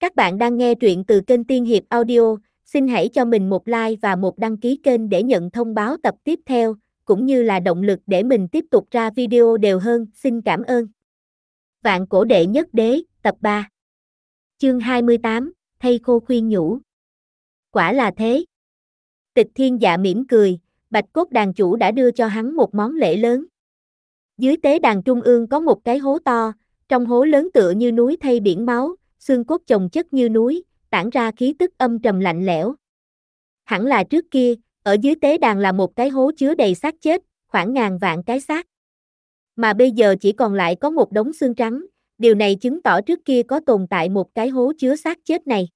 Các bạn đang nghe truyện từ kênh Tiên Hiệp Audio, xin hãy cho mình một like và một đăng ký kênh để nhận thông báo tập tiếp theo, cũng như là động lực để mình tiếp tục ra video đều hơn, xin cảm ơn. Vạn cổ đệ nhất đế, tập 3 Chương 28, Thầy khô khuyên nhủ Quả là thế. Tịch thiên dạ mỉm cười, bạch cốt đàn chủ đã đưa cho hắn một món lễ lớn. Dưới tế đàn trung ương có một cái hố to, trong hố lớn tựa như núi thay biển máu, xương cốt chồng chất như núi, tản ra khí tức âm trầm lạnh lẽo. Hẳn là trước kia, ở dưới tế đàn là một cái hố chứa đầy xác chết, khoảng ngàn vạn cái xác. Mà bây giờ chỉ còn lại có một đống xương trắng, điều này chứng tỏ trước kia có tồn tại một cái hố chứa xác chết này.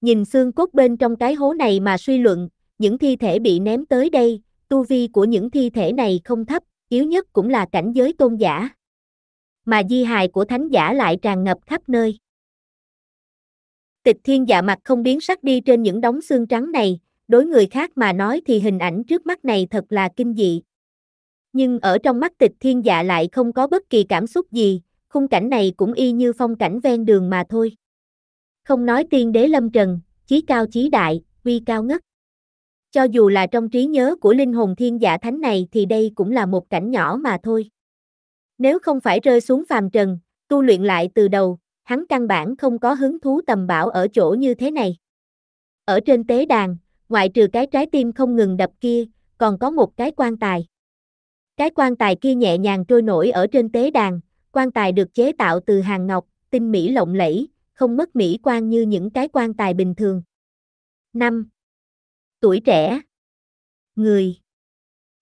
Nhìn xương cốt bên trong cái hố này mà suy luận, những thi thể bị ném tới đây, tu vi của những thi thể này không thấp, yếu nhất cũng là cảnh giới tôn giả. Mà di hài của thánh giả lại tràn ngập khắp nơi. Tịch thiên dạ mặt không biến sắc đi trên những đống xương trắng này, đối người khác mà nói thì hình ảnh trước mắt này thật là kinh dị. Nhưng ở trong mắt tịch thiên dạ lại không có bất kỳ cảm xúc gì, khung cảnh này cũng y như phong cảnh ven đường mà thôi. Không nói tiên đế lâm trần, chí cao chí đại, uy cao ngất. Cho dù là trong trí nhớ của linh hồn thiên dạ thánh này thì đây cũng là một cảnh nhỏ mà thôi. Nếu không phải rơi xuống phàm trần, tu luyện lại từ đầu, hắn căn bản không có hứng thú tầm bảo ở chỗ như thế này. Ở trên tế đàn, ngoại trừ cái trái tim không ngừng đập kia, còn có một cái quan tài. Cái quan tài kia nhẹ nhàng trôi nổi ở trên tế đàn, quan tài được chế tạo từ hàng ngọc, tinh mỹ lộng lẫy, không mất mỹ quan như những cái quan tài bình thường. 5. Tuổi trẻ Người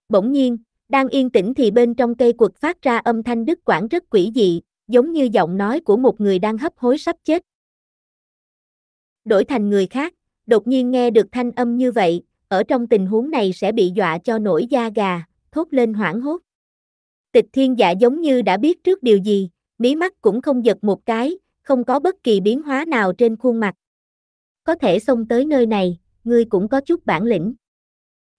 Bỗng nhiên, đang yên tĩnh thì bên trong cây quật phát ra âm thanh đứt quảng rất quỷ dị, giống như giọng nói của một người đang hấp hối sắp chết. Đổi thành người khác, đột nhiên nghe được thanh âm như vậy, ở trong tình huống này sẽ bị dọa cho nổi da gà, thốt lên hoảng hốt. Tịch thiên dạ giống như đã biết trước điều gì, mí mắt cũng không giật một cái, không có bất kỳ biến hóa nào trên khuôn mặt. Có thể xông tới nơi này, ngươi cũng có chút bản lĩnh.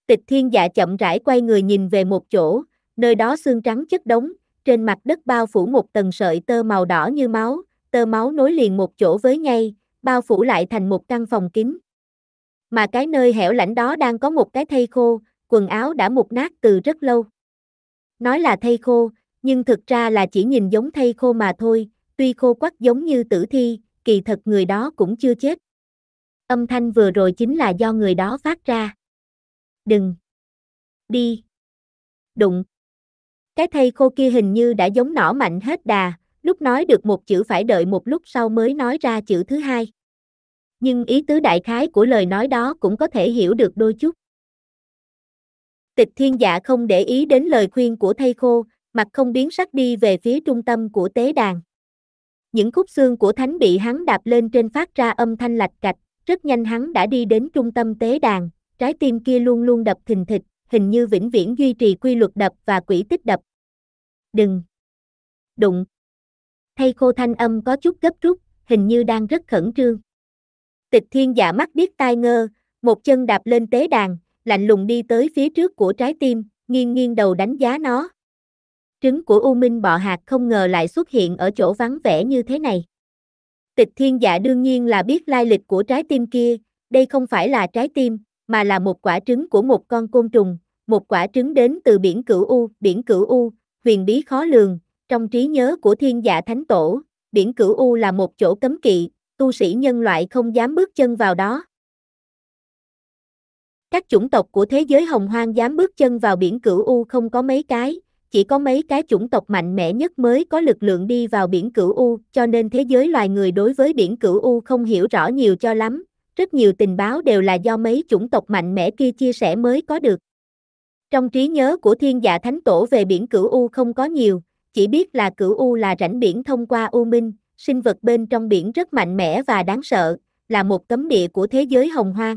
Tịch thiên dạ chậm rãi quay người nhìn về một chỗ, nơi đó xương trắng chất đống, trên mặt đất bao phủ một tầng sợi tơ màu đỏ như máu, tơ máu nối liền một chỗ với ngay, bao phủ lại thành một căn phòng kín. Mà cái nơi hẻo lánh đó đang có một cái thây khô, quần áo đã mục nát từ rất lâu. Nói là thây khô, nhưng thực ra là chỉ nhìn giống thây khô mà thôi, tuy khô quắc giống như tử thi, kỳ thật người đó cũng chưa chết. Âm thanh vừa rồi chính là do người đó phát ra. Đừng. Đi. Đụng. Cái thây khô kia hình như đã giống nỏ mạnh hết đà, lúc nói được một chữ phải đợi một lúc sau mới nói ra chữ thứ hai. Nhưng ý tứ đại khái của lời nói đó cũng có thể hiểu được đôi chút. Tịch thiên dạ không để ý đến lời khuyên của thây khô, mặt không biến sắc đi về phía trung tâm của tế đàn. Những khúc xương của thánh bị hắn đạp lên trên phát ra âm thanh lạch cạch, rất nhanh hắn đã đi đến trung tâm tế đàn, trái tim kia luôn luôn đập thình thịch, hình như vĩnh viễn duy trì quy luật đập và quỹ tích đập đừng, đụng. thầy khô thanh âm có chút gấp rút, hình như đang rất khẩn trương. Tịch thiên dạ mắt biết tai ngơ, một chân đạp lên tế đàn, lạnh lùng đi tới phía trước của trái tim, nghiêng nghiêng đầu đánh giá nó. Trứng của U Minh bọ hạt không ngờ lại xuất hiện ở chỗ vắng vẻ như thế này. Tịch thiên dạ đương nhiên là biết lai lịch của trái tim kia, đây không phải là trái tim, mà là một quả trứng của một con côn trùng, một quả trứng đến từ biển cửu U, biển cửu U, huyền bí khó lường, trong trí nhớ của thiên giả dạ thánh tổ, biển cửu U là một chỗ cấm kỵ, tu sĩ nhân loại không dám bước chân vào đó. Các chủng tộc của thế giới hồng hoang dám bước chân vào biển cửu U không có mấy cái, chỉ có mấy cái chủng tộc mạnh mẽ nhất mới có lực lượng đi vào biển cửu U, cho nên thế giới loài người đối với biển cửu U không hiểu rõ nhiều cho lắm, rất nhiều tình báo đều là do mấy chủng tộc mạnh mẽ kia chia sẻ mới có được. Trong trí nhớ của thiên dạ thánh tổ về biển cửu U không có nhiều, chỉ biết là cửu U là rãnh biển thông qua U Minh, sinh vật bên trong biển rất mạnh mẽ và đáng sợ, là một cấm địa của thế giới hồng hoang.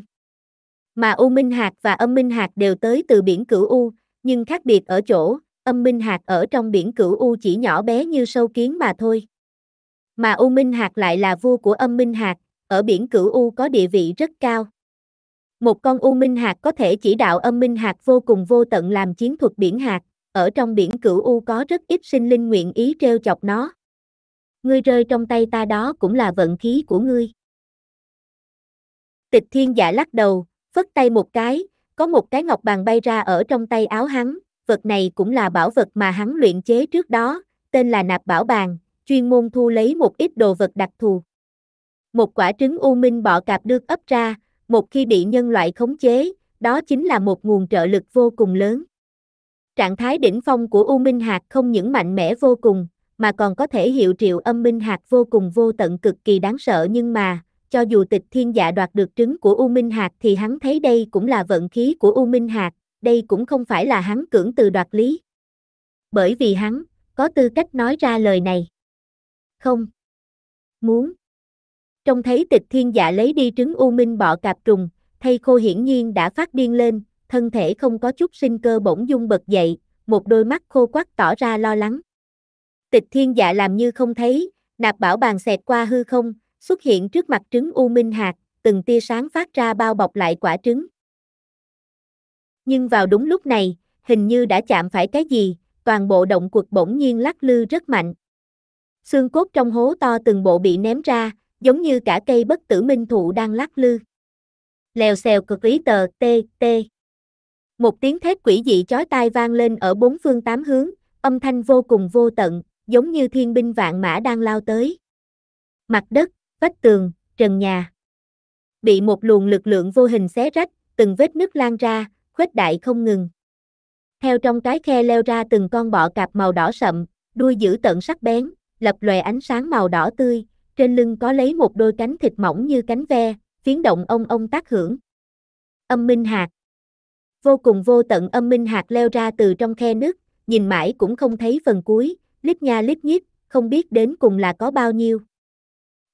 Mà U Minh Hạt và âm Minh Hạt đều tới từ biển cửu U, nhưng khác biệt ở chỗ, âm Minh Hạt ở trong biển cửu U chỉ nhỏ bé như sâu kiến mà thôi. Mà U Minh Hạt lại là vua của âm Minh Hạt, ở biển cửu U có địa vị rất cao. Một con U Minh Hạt có thể chỉ đạo âm Minh Hạt vô cùng vô tận làm chiến thuật biển hạt, ở trong biển cửu U có rất ít sinh linh nguyện ý treo chọc nó. Ngươi rơi trong tay ta đó cũng là vận khí của ngươi. Tịch thiên giả dạ lắc đầu, phất tay một cái, có một cái ngọc bàn bay ra ở trong tay áo hắn, vật này cũng là bảo vật mà hắn luyện chế trước đó, tên là nạp bảo bàn, chuyên môn thu lấy một ít đồ vật đặc thù. Một quả trứng u minh bọ cạp được ấp ra, một khi bị nhân loại khống chế, đó chính là một nguồn trợ lực vô cùng lớn. Trạng thái đỉnh phong của U Minh hạt không những mạnh mẽ vô cùng, mà còn có thể hiệu triệu âm Minh hạt vô cùng vô tận cực kỳ đáng sợ nhưng mà, cho dù tịch thiên dạ đoạt được trứng của U Minh hạt thì hắn thấy đây cũng là vận khí của U Minh hạt, đây cũng không phải là hắn cưỡng từ đoạt lý. Bởi vì hắn, có tư cách nói ra lời này. Không. Muốn trong thấy tịch thiên dạ lấy đi trứng u minh bọ cạp trùng, thay khô hiển nhiên đã phát điên lên, thân thể không có chút sinh cơ bỗng dung bật dậy, một đôi mắt khô quắc tỏ ra lo lắng. Tịch thiên dạ làm như không thấy, nạp bảo bàn xẹt qua hư không, xuất hiện trước mặt trứng u minh hạt, từng tia sáng phát ra bao bọc lại quả trứng. Nhưng vào đúng lúc này, hình như đã chạm phải cái gì, toàn bộ động cuộc bỗng nhiên lắc lư rất mạnh. Xương cốt trong hố to từng bộ bị ném ra, giống như cả cây bất tử minh thụ đang lắc lư. Lèo xèo cực ý tờ, tê, tê. Một tiếng thét quỷ dị chói tai vang lên ở bốn phương tám hướng, âm thanh vô cùng vô tận, giống như thiên binh vạn mã đang lao tới. Mặt đất, vách tường, trần nhà. Bị một luồng lực lượng vô hình xé rách, từng vết nứt lan ra, khuếch đại không ngừng. Theo trong cái khe leo ra từng con bọ cạp màu đỏ sậm, đuôi giữ tận sắc bén, lập lòe ánh sáng màu đỏ tươi, trên lưng có lấy một đôi cánh thịt mỏng như cánh ve, phiến động ông ông tác hưởng. Âm minh hạt Vô cùng vô tận âm minh hạt leo ra từ trong khe nước, nhìn mãi cũng không thấy phần cuối, lít nha lít nhít, không biết đến cùng là có bao nhiêu.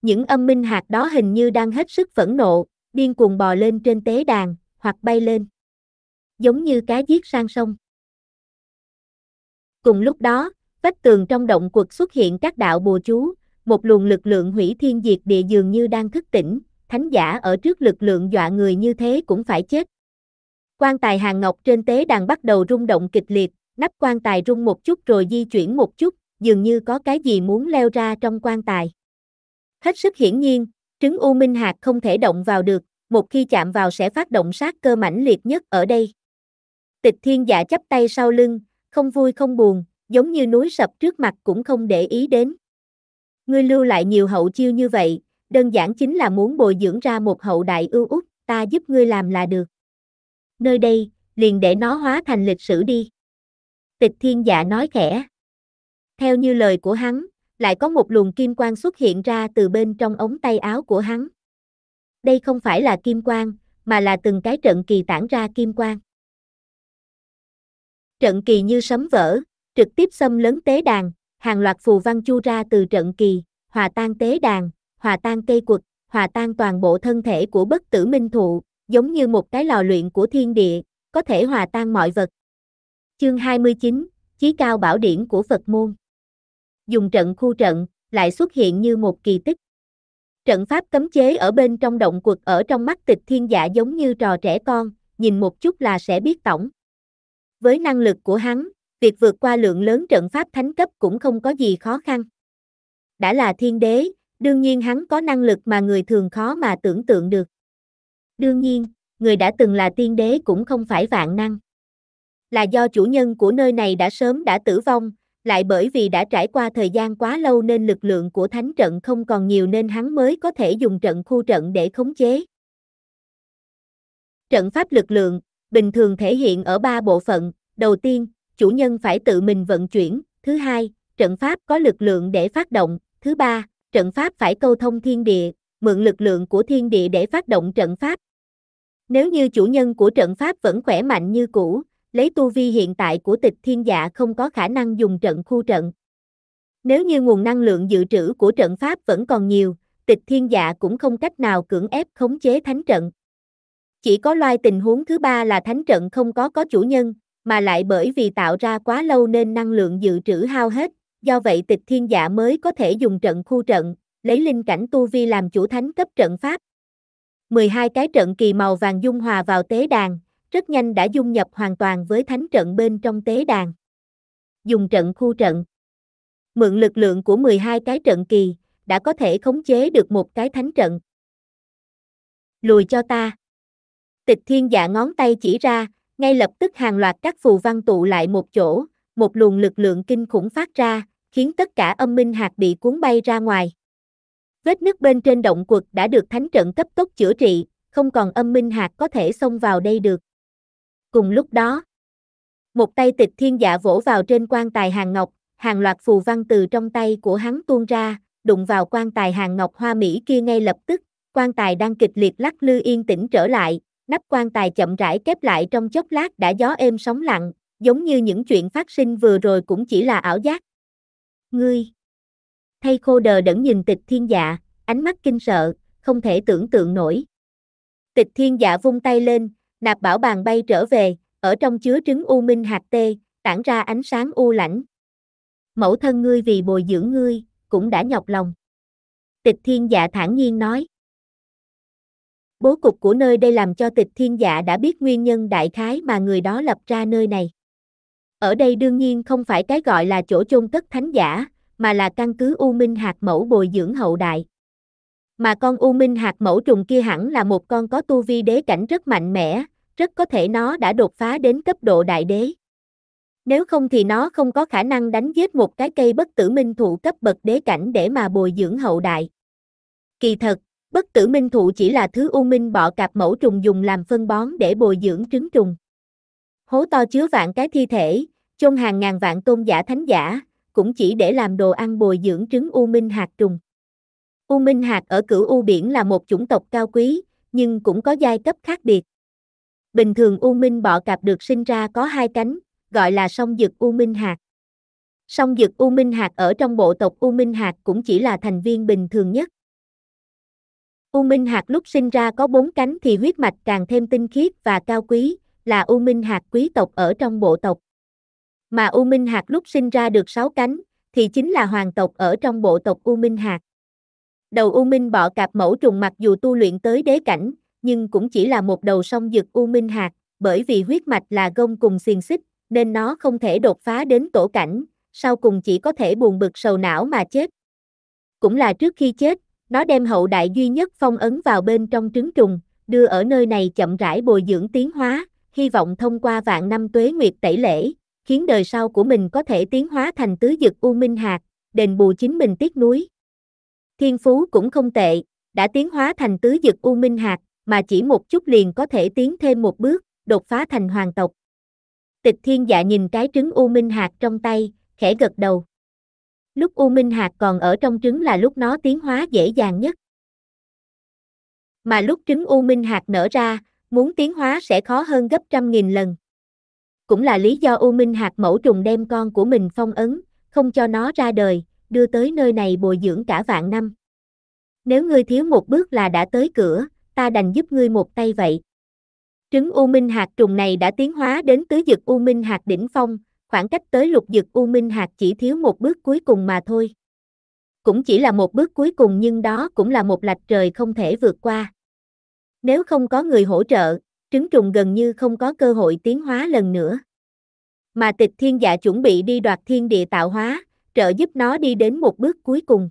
Những âm minh hạt đó hình như đang hết sức phẫn nộ, điên cuồng bò lên trên tế đàn, hoặc bay lên. Giống như cá giết sang sông. Cùng lúc đó, vách tường trong động quật xuất hiện các đạo bùa chú, một luồng lực lượng hủy thiên diệt địa dường như đang thức tỉnh, thánh giả ở trước lực lượng dọa người như thế cũng phải chết. Quan tài hàng ngọc trên tế đàn bắt đầu rung động kịch liệt, nắp quan tài rung một chút rồi di chuyển một chút, dường như có cái gì muốn leo ra trong quan tài. Hết sức hiển nhiên, trứng U Minh Hạt không thể động vào được, một khi chạm vào sẽ phát động sát cơ mãnh liệt nhất ở đây. Tịch thiên giả chắp tay sau lưng, không vui không buồn, giống như núi sập trước mặt cũng không để ý đến. Ngươi lưu lại nhiều hậu chiêu như vậy, đơn giản chính là muốn bồi dưỡng ra một hậu đại ưu út, ta giúp ngươi làm là được. Nơi đây, liền để nó hóa thành lịch sử đi. Tịch thiên dạ nói khẽ. Theo như lời của hắn, lại có một luồng kim quang xuất hiện ra từ bên trong ống tay áo của hắn. Đây không phải là kim quang, mà là từng cái trận kỳ tản ra kim quang. Trận kỳ như sấm vỡ, trực tiếp xâm lấn tế đàn, hàng loạt phù văn chu ra từ trận kỳ, hòa tan tế đàn, hòa tan cây quật, hòa tan toàn bộ thân thể của bất tử minh thụ, giống như một cái lò luyện của thiên địa, có thể hòa tan mọi vật. Chương 29, Chí cao bảo điển của Phật môn. Dùng trận khu trận, lại xuất hiện như một kỳ tích. Trận pháp cấm chế ở bên trong động quật ở trong mắt tịch thiên giả giống như trò trẻ con, nhìn một chút là sẽ biết tổng. Với năng lực của hắn, việc vượt qua lượng lớn trận pháp thánh cấp cũng không có gì khó khăn. Đã là thiên đế, đương nhiên hắn có năng lực mà người thường khó mà tưởng tượng được. Đương nhiên, người đã từng là thiên đế cũng không phải vạn năng. Là do chủ nhân của nơi này đã sớm đã tử vong, lại bởi vì đã trải qua thời gian quá lâu nên lực lượng của thánh trận không còn nhiều nên hắn mới có thể dùng trận khu trận để khống chế. Trận pháp lực lượng, bình thường thể hiện ở ba bộ phận, đầu tiên, chủ nhân phải tự mình vận chuyển, thứ hai, trận pháp có lực lượng để phát động, thứ ba, trận pháp phải câu thông thiên địa, mượn lực lượng của thiên địa để phát động trận pháp. Nếu như chủ nhân của trận pháp vẫn khỏe mạnh như cũ, lấy tu vi hiện tại của tịch thiên dạ không có khả năng dùng trận khu trận. Nếu như nguồn năng lượng dự trữ của trận pháp vẫn còn nhiều, tịch thiên dạ cũng không cách nào cưỡng ép khống chế thánh trận. Chỉ có loài tình huống thứ ba là thánh trận không có có chủ nhân, mà lại bởi vì tạo ra quá lâu nên năng lượng dự trữ hao hết, do vậy tịch thiên dạ mới có thể dùng trận khu trận, lấy linh cảnh tu vi làm chủ thánh cấp trận pháp. 12 cái trận kỳ màu vàng dung hòa vào tế đàn, rất nhanh đã dung nhập hoàn toàn với thánh trận bên trong tế đàn. Dùng trận khu trận. Mượn lực lượng của 12 cái trận kỳ, đã có thể khống chế được một cái thánh trận. Lùi cho ta. Tịch thiên dạ ngón tay chỉ ra, ngay lập tức hàng loạt các phù văn tụ lại một chỗ, một luồng lực lượng kinh khủng phát ra, khiến tất cả âm minh hạt bị cuốn bay ra ngoài. Vết nứt bên trên động quật đã được thánh trận cấp tốc chữa trị, không còn âm minh hạt có thể xông vào đây được. Cùng lúc đó, một tay tịch thiên dạ vỗ vào trên quan tài hàng ngọc, hàng loạt phù văn từ trong tay của hắn tuôn ra, đụng vào quan tài hàng ngọc hoa mỹ kia ngay lập tức, quan tài đang kịch liệt lắc lư yên tĩnh trở lại, Nắp quan tài chậm rãi khép lại trong chốc lát đã gió êm sóng lặng, giống như những chuyện phát sinh vừa rồi cũng chỉ là ảo giác. Ngươi! Thay khô đờ đẫn nhìn tịch thiên dạ, ánh mắt kinh sợ, không thể tưởng tượng nổi. Tịch thiên dạ vung tay lên, nạp bảo bàn bay trở về, ở trong chứa trứng u minh hạt tê, tản ra ánh sáng u lãnh. Mẫu thân ngươi vì bồi dưỡng ngươi, cũng đã nhọc lòng. Tịch thiên dạ thản nhiên nói. Bố cục của nơi đây làm cho tịch thiên dạ đã biết nguyên nhân đại khái mà người đó lập ra nơi này. Ở đây đương nhiên không phải cái gọi là chỗ chôn cất thánh giả, mà là căn cứ U Minh hạt mẫu bồi dưỡng hậu đại. Mà con U Minh hạt mẫu trùng kia hẳn là một con có tu vi đế cảnh rất mạnh mẽ, rất có thể nó đã đột phá đến cấp độ đại đế. Nếu không thì nó không có khả năng đánh giết một cái cây bất tử minh thụ cấp bậc đế cảnh để mà bồi dưỡng hậu đại. Kỳ thật, Bất tử minh thụ chỉ là thứ u minh bọ cạp mẫu trùng dùng làm phân bón để bồi dưỡng trứng trùng. Hố to chứa vạn cái thi thể, chôn hàng ngàn vạn tôn giả thánh giả, cũng chỉ để làm đồ ăn bồi dưỡng trứng u minh hạt trùng. U minh hạt ở cửu u biển là một chủng tộc cao quý, nhưng cũng có giai cấp khác biệt. Bình thường u minh bọ cạp được sinh ra có hai cánh, gọi là song dực u minh hạt. Song dực u minh hạt ở trong bộ tộc u minh hạt cũng chỉ là thành viên bình thường nhất. U Minh Hạt lúc sinh ra có bốn cánh thì huyết mạch càng thêm tinh khiết và cao quý, là U Minh Hạt quý tộc ở trong bộ tộc. Mà U Minh Hạt lúc sinh ra được sáu cánh, thì chính là hoàng tộc ở trong bộ tộc U Minh Hạt. Đầu U Minh bọ cạp mẫu trùng mặc dù tu luyện tới đế cảnh, nhưng cũng chỉ là một đầu song dực U Minh Hạt, bởi vì huyết mạch là gông cùng xiềng xích, nên nó không thể đột phá đến tổ cảnh, sau cùng chỉ có thể buồn bực sầu não mà chết. Cũng là trước khi chết, nó đem hậu đại duy nhất phong ấn vào bên trong trứng trùng, đưa ở nơi này chậm rãi bồi dưỡng tiến hóa, hy vọng thông qua vạn năm tuế nguyệt tẩy lễ, khiến đời sau của mình có thể tiến hóa thành tứ dực u minh hạt, đền bù chính mình tiếc núi. Thiên phú cũng không tệ, đã tiến hóa thành tứ dực u minh hạt, mà chỉ một chút liền có thể tiến thêm một bước, đột phá thành hoàng tộc. Tịch thiên dạ nhìn cái trứng u minh hạt trong tay, khẽ gật đầu. Lúc U Minh hạt còn ở trong trứng là lúc nó tiến hóa dễ dàng nhất. Mà lúc trứng U Minh hạt nở ra, muốn tiến hóa sẽ khó hơn gấp trăm nghìn lần. Cũng là lý do U Minh hạt mẫu trùng đem con của mình phong ấn, không cho nó ra đời, đưa tới nơi này bồi dưỡng cả vạn năm. Nếu ngươi thiếu một bước là đã tới cửa, ta đành giúp ngươi một tay vậy. Trứng U Minh hạt trùng này đã tiến hóa đến tứ dực U Minh hạt đỉnh phong, khoảng cách tới lục dực U Minh Hạt chỉ thiếu một bước cuối cùng mà thôi. Cũng chỉ là một bước cuối cùng nhưng đó cũng là một lạch trời không thể vượt qua. Nếu không có người hỗ trợ, trứng trùng gần như không có cơ hội tiến hóa lần nữa. Mà tịch thiên dạ chuẩn bị đi đoạt thiên địa tạo hóa, trợ giúp nó đi đến một bước cuối cùng.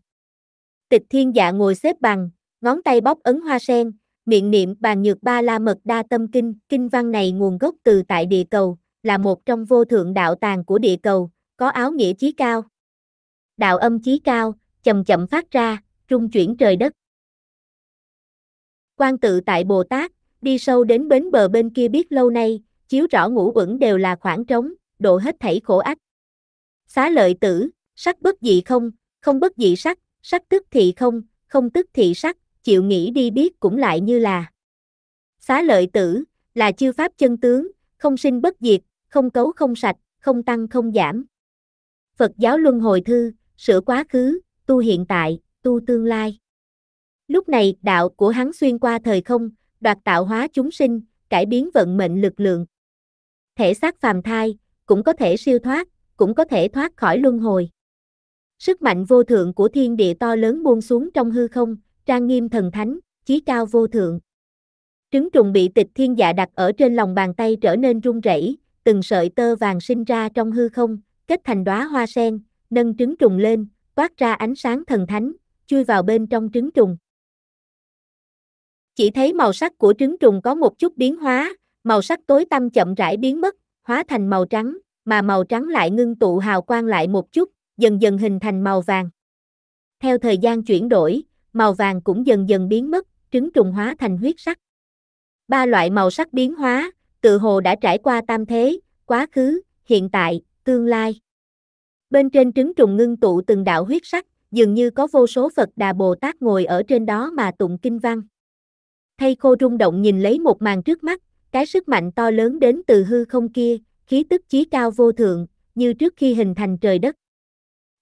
Tịch thiên dạ ngồi xếp bằng, ngón tay bóp ấn hoa sen, miệng niệm bàn nhược ba la mật đa tâm kinh, kinh văn này nguồn gốc từ tại địa cầu, là một trong vô thượng đạo tàng của địa cầu, có áo nghĩa chí cao. Đạo âm chí cao, chậm chậm phát ra, trung chuyển trời đất. Quan tự tại Bồ Tát, đi sâu đến bến bờ bên kia biết lâu nay, chiếu rõ ngũ uẩn đều là khoảng trống, độ hết thảy khổ ách. Xá lợi tử, sắc bất dị không, không bất dị sắc, sắc tức thị không, không tức thị sắc, chịu nghĩ đi biết cũng lại như là. Xá lợi tử, là chư pháp chân tướng, không sinh bất diệt, không cấu không sạch, không tăng không giảm. Phật giáo Luân Hồi Thư, sửa quá khứ, tu hiện tại, tu tương lai. Lúc này, đạo của hắn xuyên qua thời không, đoạt tạo hóa chúng sinh, cải biến vận mệnh lực lượng. Thể xác phàm thai, cũng có thể siêu thoát, cũng có thể thoát khỏi luân hồi. Sức mạnh vô thượng của thiên địa to lớn buông xuống trong hư không, trang nghiêm thần thánh, chí cao vô thượng. Trứng trùng bị tịch thiên dạ đặt ở trên lòng bàn tay trở nên run rẩy, từng sợi tơ vàng sinh ra trong hư không, kết thành đóa hoa sen, nâng trứng trùng lên, toát ra ánh sáng thần thánh, chui vào bên trong trứng trùng. Chỉ thấy màu sắc của trứng trùng có một chút biến hóa, màu sắc tối tăm chậm rãi biến mất, hóa thành màu trắng, mà màu trắng lại ngưng tụ hào quang lại một chút, dần dần hình thành màu vàng. Theo thời gian chuyển đổi, màu vàng cũng dần dần biến mất, trứng trùng hóa thành huyết sắc. Ba loại màu sắc biến hóa, tự hồ đã trải qua tam thế, quá khứ, hiện tại, tương lai. Bên trên trứng trùng ngưng tụ từng đạo huyết sắc, dường như có vô số Phật Đà Bồ Tát ngồi ở trên đó mà tụng kinh văn. Thay khô rung động nhìn lấy một màn trước mắt, cái sức mạnh to lớn đến từ hư không kia, khí tức chí cao vô thượng, như trước khi hình thành trời đất.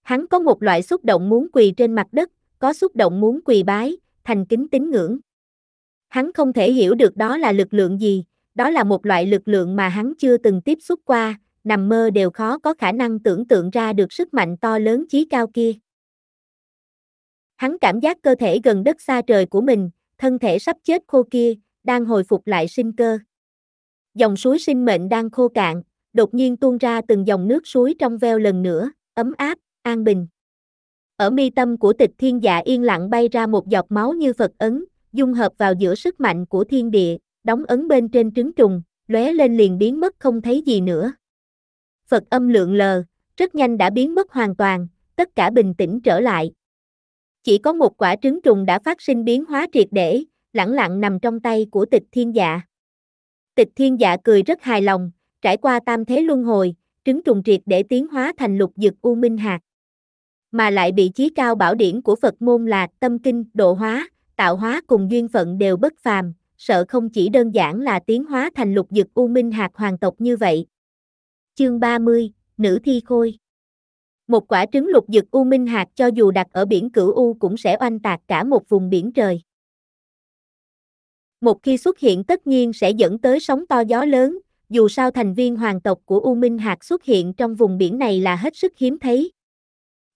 Hắn có một loại xúc động muốn quỳ trên mặt đất, có xúc động muốn quỳ bái, thành kính tín ngưỡng. Hắn không thể hiểu được đó là lực lượng gì, đó là một loại lực lượng mà hắn chưa từng tiếp xúc qua, nằm mơ đều khó có khả năng tưởng tượng ra được sức mạnh to lớn chí cao kia. Hắn cảm giác cơ thể gần đất xa trời của mình, thân thể sắp chết khô kia, đang hồi phục lại sinh cơ. Dòng suối sinh mệnh đang khô cạn, đột nhiên tuôn ra từng dòng nước suối trong veo lần nữa, ấm áp, an bình. Ở mi tâm của tịch thiên dạ yên lặng bay ra một giọt máu như Phật ấn, dung hợp vào giữa sức mạnh của thiên địa, đóng ấn bên trên trứng trùng, lóe lên liền biến mất không thấy gì nữa. Phật âm lượng lờ, rất nhanh đã biến mất hoàn toàn, tất cả bình tĩnh trở lại. Chỉ có một quả trứng trùng đã phát sinh biến hóa triệt để, lẳng lặng nằm trong tay của tịch thiên dạ. Tịch thiên dạ cười rất hài lòng, trải qua tam thế luân hồi, trứng trùng triệt để tiến hóa thành lục dực u minh hạt. Mà lại bị chí cao bảo điển của Phật môn là tâm kinh, độ hóa, tạo hóa cùng duyên phận đều bất phàm, sợ không chỉ đơn giản là tiến hóa thành lục dực u minh hạt hoàng tộc như vậy. Chương 30, Nữ Thi Khôi Một quả trứng lục dực u minh hạt cho dù đặt ở biển cửu u cũng sẽ oanh tạc cả một vùng biển trời. Một khi xuất hiện tất nhiên sẽ dẫn tới sóng to gió lớn, dù sao thành viên hoàng tộc của U Minh Hạt xuất hiện trong vùng biển này là hết sức hiếm thấy.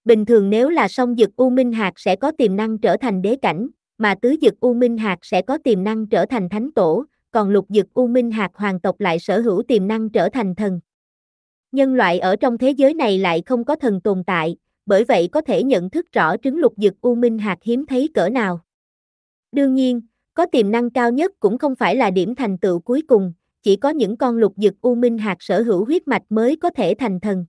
Bình thường nếu là sông dực U Minh Hạt sẽ có tiềm năng trở thành đế cảnh, mà tứ dực U Minh Hạc sẽ có tiềm năng trở thành thánh tổ, còn lục dực U Minh Hạc hoàng tộc lại sở hữu tiềm năng trở thành thần. Nhân loại ở trong thế giới này lại không có thần tồn tại, bởi vậy có thể nhận thức rõ trứng lục dực U Minh Hạc hiếm thấy cỡ nào. Đương nhiên, có tiềm năng cao nhất cũng không phải là điểm thành tựu cuối cùng, chỉ có những con lục dực U Minh Hạc sở hữu huyết mạch mới có thể thành thần.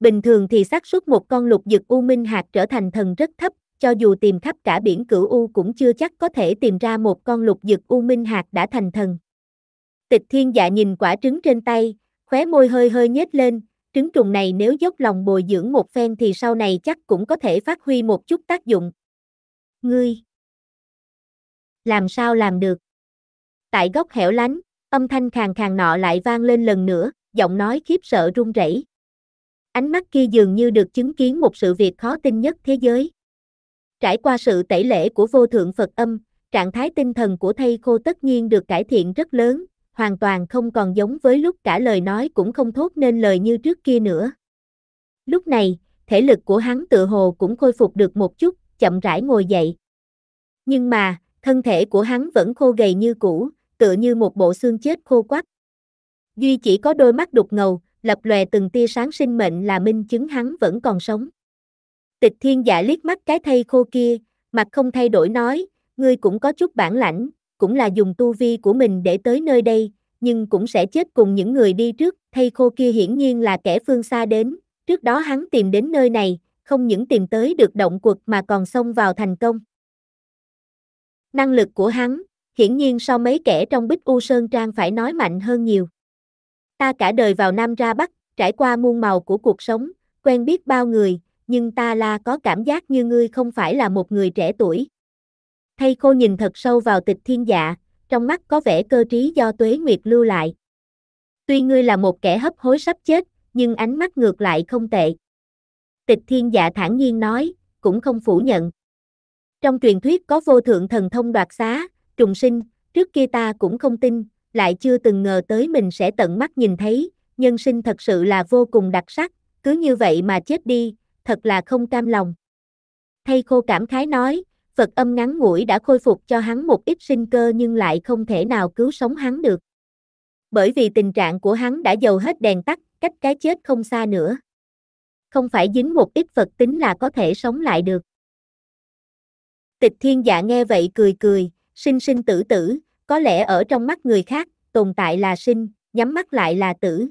Bình thường thì xác suất một con lục dực U Minh Hạc trở thành thần rất thấp, cho dù tìm khắp cả biển cửu U cũng chưa chắc có thể tìm ra một con lục dực U Minh Hạt đã thành thần. Tịch thiên dạ nhìn quả trứng trên tay, khóe môi hơi hơi nhếch lên, trứng trùng này nếu dốc lòng bồi dưỡng một phen thì sau này chắc cũng có thể phát huy một chút tác dụng. Ngươi! Làm sao làm được? Tại góc hẻo lánh, âm thanh khàn khàn nọ lại vang lên lần nữa, giọng nói khiếp sợ run rẩy. Ánh mắt kia dường như được chứng kiến một sự việc khó tin nhất thế giới. Trải qua sự tẩy lễ của vô thượng Phật âm, trạng thái tinh thần của thầy khô tất nhiên được cải thiện rất lớn, hoàn toàn không còn giống với lúc cả lời nói cũng không thốt nên lời như trước kia nữa. Lúc này, thể lực của hắn tự hồ cũng khôi phục được một chút, chậm rãi ngồi dậy. Nhưng mà, thân thể của hắn vẫn khô gầy như cũ, tựa như một bộ xương chết khô quắt. Duy chỉ có đôi mắt đục ngầu, lập lòe từng tia sáng sinh mệnh là minh chứng hắn vẫn còn sống. Tịch thiên giả liếc mắt cái thây khô kia, mặt không thay đổi nói, ngươi cũng có chút bản lãnh, cũng là dùng tu vi của mình để tới nơi đây, nhưng cũng sẽ chết cùng những người đi trước, thây khô kia hiển nhiên là kẻ phương xa đến, trước đó hắn tìm đến nơi này, không những tìm tới được động quật mà còn xông vào thành công. Năng lực của hắn, hiển nhiên so mấy kẻ trong bích u sơn trang phải nói mạnh hơn nhiều. Ta cả đời vào Nam ra Bắc, trải qua muôn màu của cuộc sống, quen biết bao người, nhưng ta là có cảm giác như ngươi không phải là một người trẻ tuổi. Thầy khô nhìn thật sâu vào tịch thiên dạ, trong mắt có vẻ cơ trí do tuế nguyệt lưu lại. Tuy ngươi là một kẻ hấp hối sắp chết, nhưng ánh mắt ngược lại không tệ. Tịch thiên dạ thản nhiên nói, cũng không phủ nhận. Trong truyền thuyết có vô thượng thần thông đoạt xá, trùng sinh, trước kia ta cũng không tin, lại chưa từng ngờ tới mình sẽ tận mắt nhìn thấy, nhân sinh thật sự là vô cùng đặc sắc, cứ như vậy mà chết đi, thật là không cam lòng. Thầy khô cảm khái nói, Phật âm ngắn ngủi đã khôi phục cho hắn một ít sinh cơ nhưng lại không thể nào cứu sống hắn được. Bởi vì tình trạng của hắn đã dầu hết đèn tắt, cách cái chết không xa nữa. Không phải dính một ít Phật tính là có thể sống lại được. Tịch thiên dạ nghe vậy cười cười, sinh sinh tử tử, có lẽ ở trong mắt người khác, tồn tại là sinh, nhắm mắt lại là tử.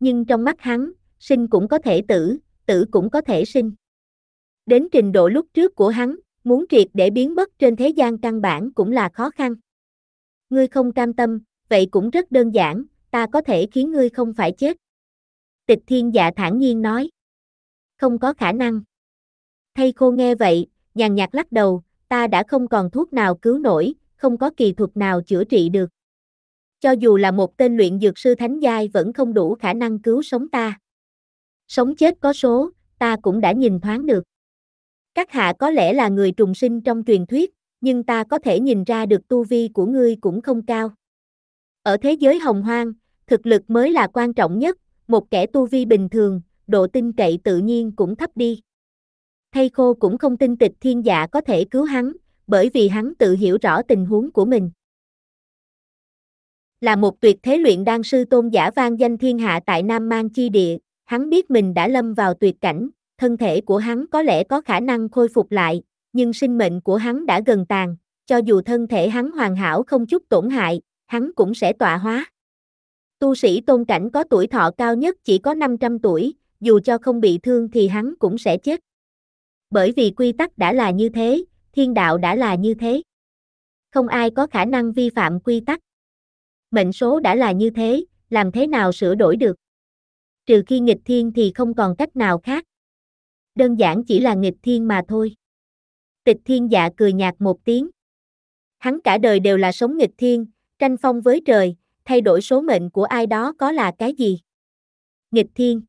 Nhưng trong mắt hắn, sinh cũng có thể tử, tử cũng có thể sinh. Đến trình độ lúc trước của hắn, muốn triệt để biến mất trên thế gian căn bản cũng là khó khăn. Ngươi không cam tâm, vậy cũng rất đơn giản, ta có thể khiến ngươi không phải chết. Tịch thiên dạ thản nhiên nói. Không có khả năng. Thay khô nghe vậy, nhàn nhạt lắc đầu, ta đã không còn thuốc nào cứu nổi, không có kỳ thuật nào chữa trị được. Cho dù là một tên luyện dược sư thánh giai vẫn không đủ khả năng cứu sống ta sống chết có số, ta cũng đã nhìn thoáng được. Các hạ có lẽ là người trùng sinh trong truyền thuyết, nhưng ta có thể nhìn ra được tu vi của ngươi cũng không cao. Ở thế giới hồng hoang, thực lực mới là quan trọng nhất, một kẻ tu vi bình thường, độ tin cậy tự nhiên cũng thấp đi. Thay khô cũng không tin tịch thiên dạ có thể cứu hắn, bởi vì hắn tự hiểu rõ tình huống của mình. Là một tuyệt thế luyện đan sư tôn giả vang danh thiên hạ tại Nam Mang Chi Địa, Hắn biết mình đã lâm vào tuyệt cảnh, thân thể của hắn có lẽ có khả năng khôi phục lại, nhưng sinh mệnh của hắn đã gần tàn, cho dù thân thể hắn hoàn hảo không chút tổn hại, hắn cũng sẽ tọa hóa. Tu sĩ tôn cảnh có tuổi thọ cao nhất chỉ có 500 tuổi, dù cho không bị thương thì hắn cũng sẽ chết. Bởi vì quy tắc đã là như thế, thiên đạo đã là như thế. Không ai có khả năng vi phạm quy tắc. Mệnh số đã là như thế, làm thế nào sửa đổi được? trừ khi nghịch thiên thì không còn cách nào khác. Đơn giản chỉ là nghịch thiên mà thôi. Tịch thiên dạ cười nhạt một tiếng. Hắn cả đời đều là sống nghịch thiên, tranh phong với trời, thay đổi số mệnh của ai đó có là cái gì? Nghịch thiên.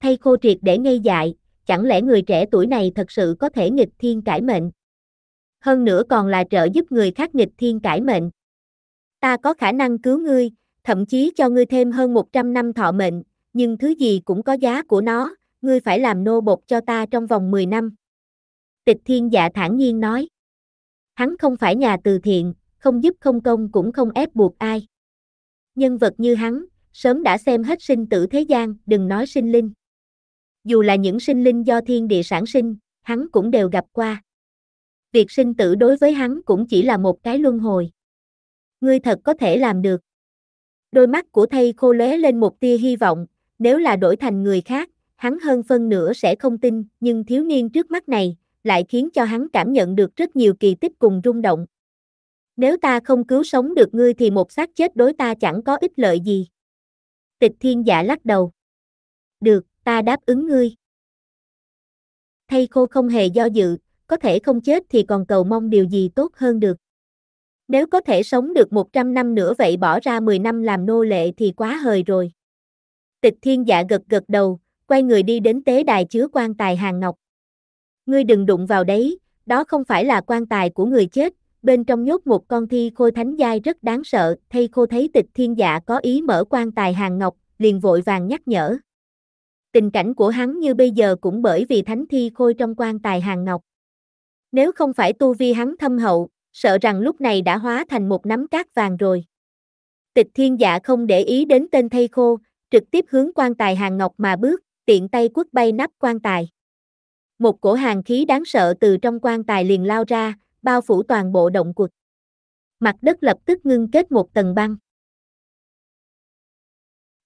Thay khô triệt để ngây dại, chẳng lẽ người trẻ tuổi này thật sự có thể nghịch thiên cải mệnh? Hơn nữa còn là trợ giúp người khác nghịch thiên cải mệnh. Ta có khả năng cứu ngươi, thậm chí cho ngươi thêm hơn 100 năm thọ mệnh, nhưng thứ gì cũng có giá của nó, ngươi phải làm nô bột cho ta trong vòng 10 năm. Tịch thiên dạ thản nhiên nói. Hắn không phải nhà từ thiện, không giúp không công cũng không ép buộc ai. Nhân vật như hắn, sớm đã xem hết sinh tử thế gian, đừng nói sinh linh. Dù là những sinh linh do thiên địa sản sinh, hắn cũng đều gặp qua. Việc sinh tử đối với hắn cũng chỉ là một cái luân hồi. Ngươi thật có thể làm được. Đôi mắt của thầy khô lóe lên một tia hy vọng, nếu là đổi thành người khác, hắn hơn phân nửa sẽ không tin, nhưng thiếu niên trước mắt này, lại khiến cho hắn cảm nhận được rất nhiều kỳ tích cùng rung động. Nếu ta không cứu sống được ngươi thì một xác chết đối ta chẳng có ích lợi gì. Tịch thiên giả dạ lắc đầu. Được, ta đáp ứng ngươi. Thầy khô không hề do dự, có thể không chết thì còn cầu mong điều gì tốt hơn được. Nếu có thể sống được 100 năm nữa vậy bỏ ra 10 năm làm nô lệ thì quá hời rồi. Tịch thiên dạ gật gật đầu, quay người đi đến tế đài chứa quan tài hàng ngọc. Ngươi đừng đụng vào đấy, đó không phải là quan tài của người chết, bên trong nhốt một con thi khôi thánh giai rất đáng sợ, thay khô thấy tịch thiên dạ có ý mở quan tài hàng ngọc, liền vội vàng nhắc nhở. Tình cảnh của hắn như bây giờ cũng bởi vì thánh thi khôi trong quan tài hàng ngọc. Nếu không phải tu vi hắn thâm hậu, sợ rằng lúc này đã hóa thành một nắm cát vàng rồi. Tịch thiên dạ không để ý đến tên thây khô, trực tiếp hướng quan tài hàng ngọc mà bước, tiện tay quất bay nắp quan tài. Một cổ hàng khí đáng sợ từ trong quan tài liền lao ra, bao phủ toàn bộ động quật. Mặt đất lập tức ngưng kết một tầng băng.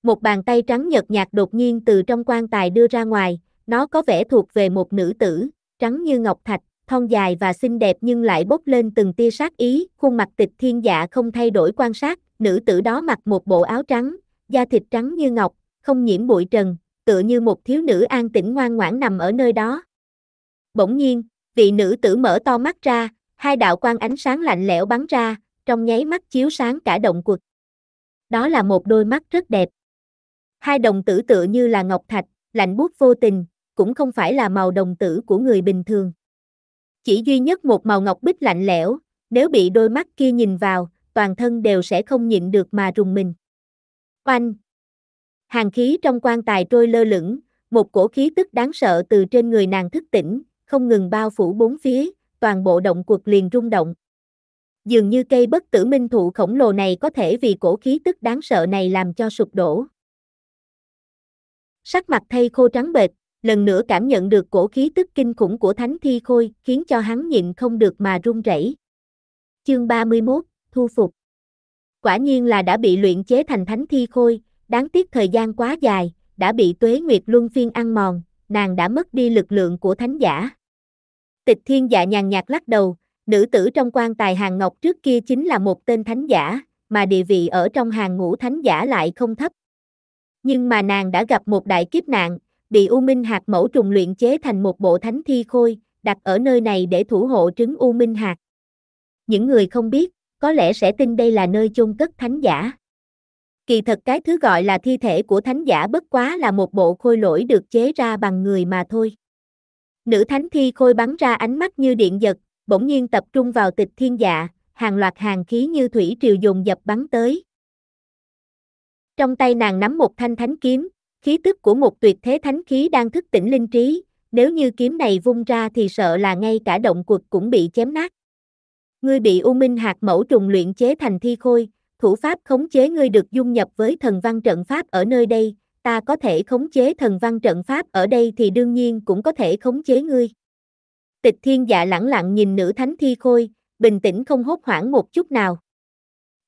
Một bàn tay trắng nhợt nhạt đột nhiên từ trong quan tài đưa ra ngoài, nó có vẻ thuộc về một nữ tử, trắng như ngọc thạch, thon dài và xinh đẹp nhưng lại bốc lên từng tia sát ý, khuôn mặt tịch thiên dạ không thay đổi quan sát, nữ tử đó mặc một bộ áo trắng, da thịt trắng như ngọc, không nhiễm bụi trần, tựa như một thiếu nữ an tĩnh ngoan ngoãn nằm ở nơi đó. Bỗng nhiên, vị nữ tử mở to mắt ra, hai đạo quang ánh sáng lạnh lẽo bắn ra, trong nháy mắt chiếu sáng cả động quật. Đó là một đôi mắt rất đẹp. Hai đồng tử tựa như là ngọc thạch, lạnh buốt vô tình, cũng không phải là màu đồng tử của người bình thường. Chỉ duy nhất một màu ngọc bích lạnh lẽo, nếu bị đôi mắt kia nhìn vào, toàn thân đều sẽ không nhịn được mà rùng mình. Oanh! Hàng khí trong quan tài trôi lơ lửng, một cổ khí tức đáng sợ từ trên người nàng thức tỉnh, không ngừng bao phủ bốn phía, toàn bộ động cuộc liền rung động. Dường như cây bất tử minh thụ khổng lồ này có thể vì cổ khí tức đáng sợ này làm cho sụp đổ. Sắc mặt thay khô trắng bệch, lần nữa cảm nhận được cổ khí tức kinh khủng của thánh thi khôi, khiến cho hắn nhịn không được mà run rẩy. Chương 31, Thu phục Quả nhiên là đã bị luyện chế thành thánh thi khôi, đáng tiếc thời gian quá dài, đã bị tuế nguyệt luân phiên ăn mòn, nàng đã mất đi lực lượng của thánh giả. Tịch thiên dạ nhàn nhạt lắc đầu, nữ tử trong quan tài hàng ngọc trước kia chính là một tên thánh giả, mà địa vị ở trong hàng ngũ thánh giả lại không thấp. Nhưng mà nàng đã gặp một đại kiếp nạn, Địa U Minh hạt mẫu trùng luyện chế thành một bộ thánh thi khôi, đặt ở nơi này để thủ hộ trứng U Minh hạt. Những người không biết, có lẽ sẽ tin đây là nơi chôn cất thánh giả. Kỳ thật cái thứ gọi là thi thể của thánh giả bất quá là một bộ khôi lỗi được chế ra bằng người mà thôi. Nữ thánh thi khôi bắn ra ánh mắt như điện giật, bỗng nhiên tập trung vào tịch thiên dạ, hàng loạt hàng khí như thủy triều dùng dập bắn tới. Trong tay nàng nắm một thanh thánh kiếm, Khí tức của một tuyệt thế thánh khí đang thức tỉnh linh trí, nếu như kiếm này vung ra thì sợ là ngay cả động cuộc cũng bị chém nát. Ngươi bị U Minh hạt mẫu trùng luyện chế thành thi khôi, thủ pháp khống chế ngươi được dung nhập với thần văn trận pháp ở nơi đây, ta có thể khống chế thần văn trận pháp ở đây thì đương nhiên cũng có thể khống chế ngươi. Tịch thiên dạ lẳng lặng nhìn nữ thánh thi khôi, bình tĩnh không hốt hoảng một chút nào.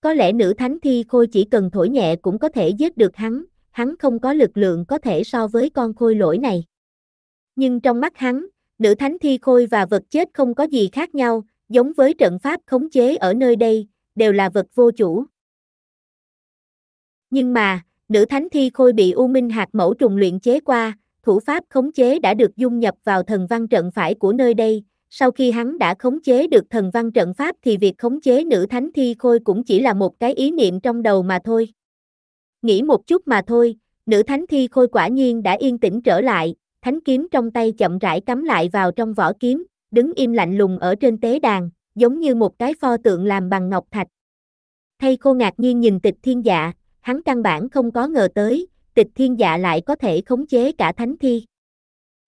Có lẽ nữ thánh thi khôi chỉ cần thổi nhẹ cũng có thể giết được hắn, hắn không có lực lượng có thể so với con khôi lỗi này. Nhưng trong mắt hắn, nữ thánh thi khôi và vật chết không có gì khác nhau, giống với trận pháp khống chế ở nơi đây, đều là vật vô chủ. Nhưng mà, nữ thánh thi khôi bị U Minh hạt mẫu trùng luyện chế qua, thủ pháp khống chế đã được dung nhập vào thần văn trận phải của nơi đây, sau khi hắn đã khống chế được thần văn trận pháp thì việc khống chế nữ thánh thi khôi cũng chỉ là một cái ý niệm trong đầu mà thôi. Nghĩ một chút mà thôi, nữ thánh thi khôi quả nhiên đã yên tĩnh trở lại, thánh kiếm trong tay chậm rãi cắm lại vào trong vỏ kiếm, đứng im lạnh lùng ở trên tế đàn, giống như một cái pho tượng làm bằng ngọc thạch. Thay khô ngạc nhiên nhìn tịch thiên dạ, hắn căn bản không có ngờ tới, tịch thiên dạ lại có thể khống chế cả thánh thi.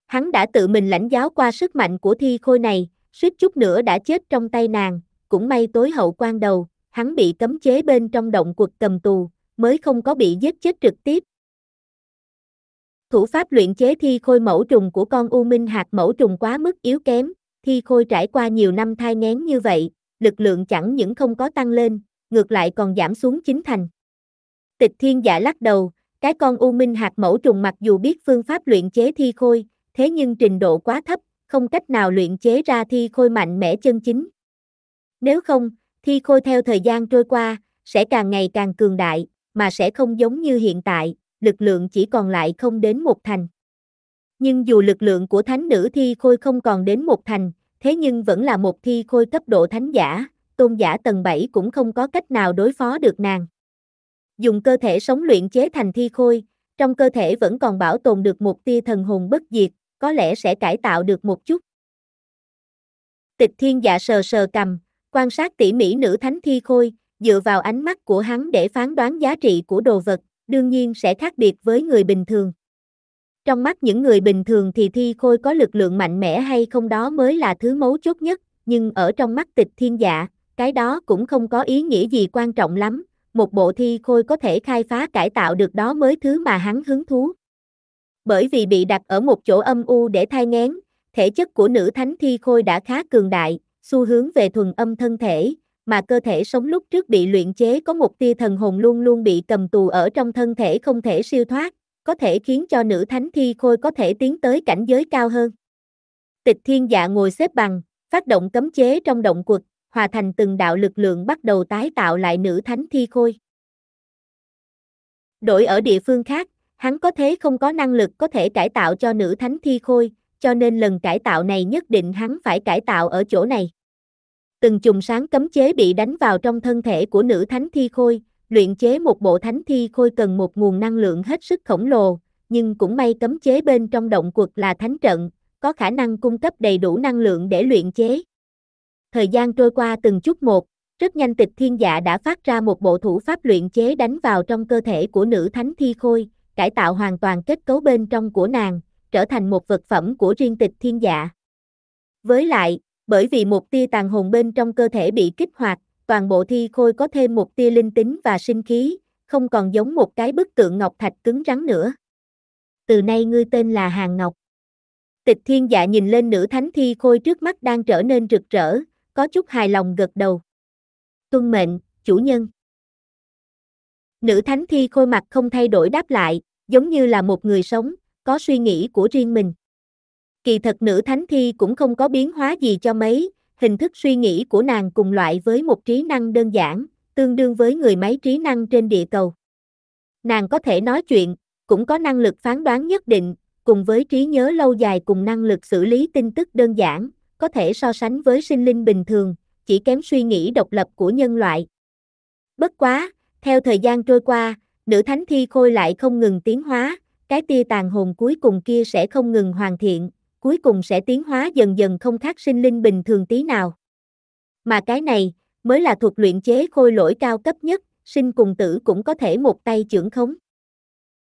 Hắn đã tự mình lãnh giáo qua sức mạnh của thi khôi này, suýt chút nữa đã chết trong tay nàng, cũng may tối hậu quan đầu, hắn bị cấm chế bên trong động cuộc cầm tù, mới không có bị giết chết trực tiếp. Thủ pháp luyện chế thi khôi mẫu trùng của con U Minh hạt mẫu trùng quá mức yếu kém, thi khôi trải qua nhiều năm thai ngén như vậy, lực lượng chẳng những không có tăng lên, ngược lại còn giảm xuống chính thành. Tịch thiên giả dạ lắc đầu, cái con U Minh hạt mẫu trùng mặc dù biết phương pháp luyện chế thi khôi, thế nhưng trình độ quá thấp, không cách nào luyện chế ra thi khôi mạnh mẽ chân chính. Nếu không, thi khôi theo thời gian trôi qua, sẽ càng ngày càng cường đại, mà sẽ không giống như hiện tại, lực lượng chỉ còn lại không đến một thành. Nhưng dù lực lượng của thánh nữ thi khôi không còn đến một thành, thế nhưng vẫn là một thi khôi cấp độ thánh giả, tôn giả tầng 7 cũng không có cách nào đối phó được nàng. Dùng cơ thể sống luyện chế thành thi khôi, trong cơ thể vẫn còn bảo tồn được một tia thần hồn bất diệt, có lẽ sẽ cải tạo được một chút. Tịch thiên giả dạ sờ sờ cầm, quan sát tỉ mỉ nữ thánh thi khôi, dựa vào ánh mắt của hắn để phán đoán giá trị của đồ vật, đương nhiên sẽ khác biệt với người bình thường. Trong mắt những người bình thường thì thi khôi có lực lượng mạnh mẽ hay không đó mới là thứ mấu chốt nhất, nhưng ở trong mắt tịch thiên dạ, cái đó cũng không có ý nghĩa gì quan trọng lắm, một bộ thi khôi có thể khai phá cải tạo được đó mới thứ mà hắn hứng thú. Bởi vì bị đặt ở một chỗ âm u để thai ngén, thể chất của nữ thánh thi khôi đã khá cường đại, xu hướng về thuần âm thân thể, mà cơ thể sống lúc trước bị luyện chế có một tia thần hồn luôn luôn bị cầm tù ở trong thân thể không thể siêu thoát, có thể khiến cho nữ thánh thi khôi có thể tiến tới cảnh giới cao hơn. Tịch thiên dạ ngồi xếp bằng, phát động cấm chế trong động quật, hòa thành từng đạo lực lượng bắt đầu tái tạo lại nữ thánh thi khôi. Đổi ở địa phương khác, hắn có thế không có năng lực có thể cải tạo cho nữ thánh thi khôi, cho nên lần cải tạo này nhất định hắn phải cải tạo ở chỗ này. Từng chùm sáng cấm chế bị đánh vào trong thân thể của nữ thánh thi khôi, luyện chế một bộ thánh thi khôi cần một nguồn năng lượng hết sức khổng lồ, nhưng cũng may cấm chế bên trong động quật là thánh trận, có khả năng cung cấp đầy đủ năng lượng để luyện chế. Thời gian trôi qua từng chút một, rất nhanh tịch thiên dạ đã phát ra một bộ thủ pháp luyện chế đánh vào trong cơ thể của nữ thánh thi khôi, cải tạo hoàn toàn kết cấu bên trong của nàng, trở thành một vật phẩm của riêng tịch thiên dạ. Với lại, bởi vì một tia tàn hồn bên trong cơ thể bị kích hoạt, toàn bộ thi khôi có thêm một tia linh tính và sinh khí, không còn giống một cái bức tượng ngọc thạch cứng rắn nữa. Từ nay ngươi tên là Hàng Ngọc. Tịch thiên dạ nhìn lên nữ thánh thi khôi trước mắt đang trở nên rực rỡ, có chút hài lòng gật đầu. Tuân mệnh, chủ nhân. Nữ thánh thi khôi mặt không thay đổi đáp lại, giống như là một người sống, có suy nghĩ của riêng mình kỳ thật nữ thánh thi cũng không có biến hóa gì cho mấy, hình thức suy nghĩ của nàng cùng loại với một trí năng đơn giản, tương đương với người máy trí năng trên địa cầu. Nàng có thể nói chuyện, cũng có năng lực phán đoán nhất định, cùng với trí nhớ lâu dài cùng năng lực xử lý tin tức đơn giản, có thể so sánh với sinh linh bình thường, chỉ kém suy nghĩ độc lập của nhân loại. Bất quá, theo thời gian trôi qua, nữ thánh thi khôi lại không ngừng tiến hóa, cái tia tàn hồn cuối cùng kia sẽ không ngừng hoàn thiện, cuối cùng sẽ tiến hóa dần dần không khác sinh linh bình thường tí nào. Mà cái này, mới là thuộc luyện chế khôi lỗi cao cấp nhất, sinh cùng tử cũng có thể một tay trưởng khống.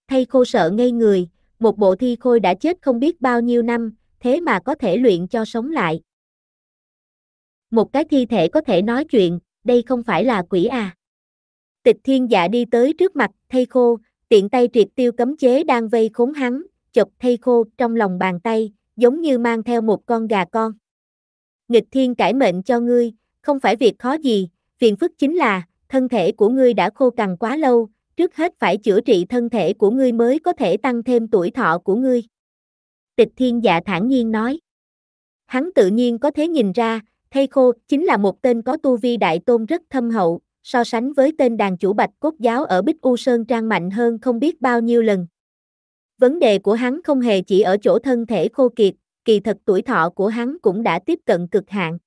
Thay khô sợ ngây người, một bộ thi khôi đã chết không biết bao nhiêu năm, thế mà có thể luyện cho sống lại. Một cái thi thể có thể nói chuyện, đây không phải là quỷ à. Tịch thiên dạ đi tới trước mặt, thay khô, tiện tay triệt tiêu cấm chế đang vây khốn hắn, chọc thay khô trong lòng bàn tay, giống như mang theo một con gà con. Nghịch thiên cải mệnh cho ngươi, không phải việc khó gì, phiền phức chính là, thân thể của ngươi đã khô cằn quá lâu, trước hết phải chữa trị thân thể của ngươi mới có thể tăng thêm tuổi thọ của ngươi. Tịch thiên dạ thản nhiên nói. Hắn tự nhiên có thể nhìn ra, thay khô chính là một tên có tu vi đại tôn rất thâm hậu, so sánh với tên đàn chủ bạch cốt giáo ở Bích U Sơn Trang mạnh hơn không biết bao nhiêu lần. Vấn đề của hắn không hề chỉ ở chỗ thân thể khô kiệt, kỳ thật tuổi thọ của hắn cũng đã tiếp cận cực hạn.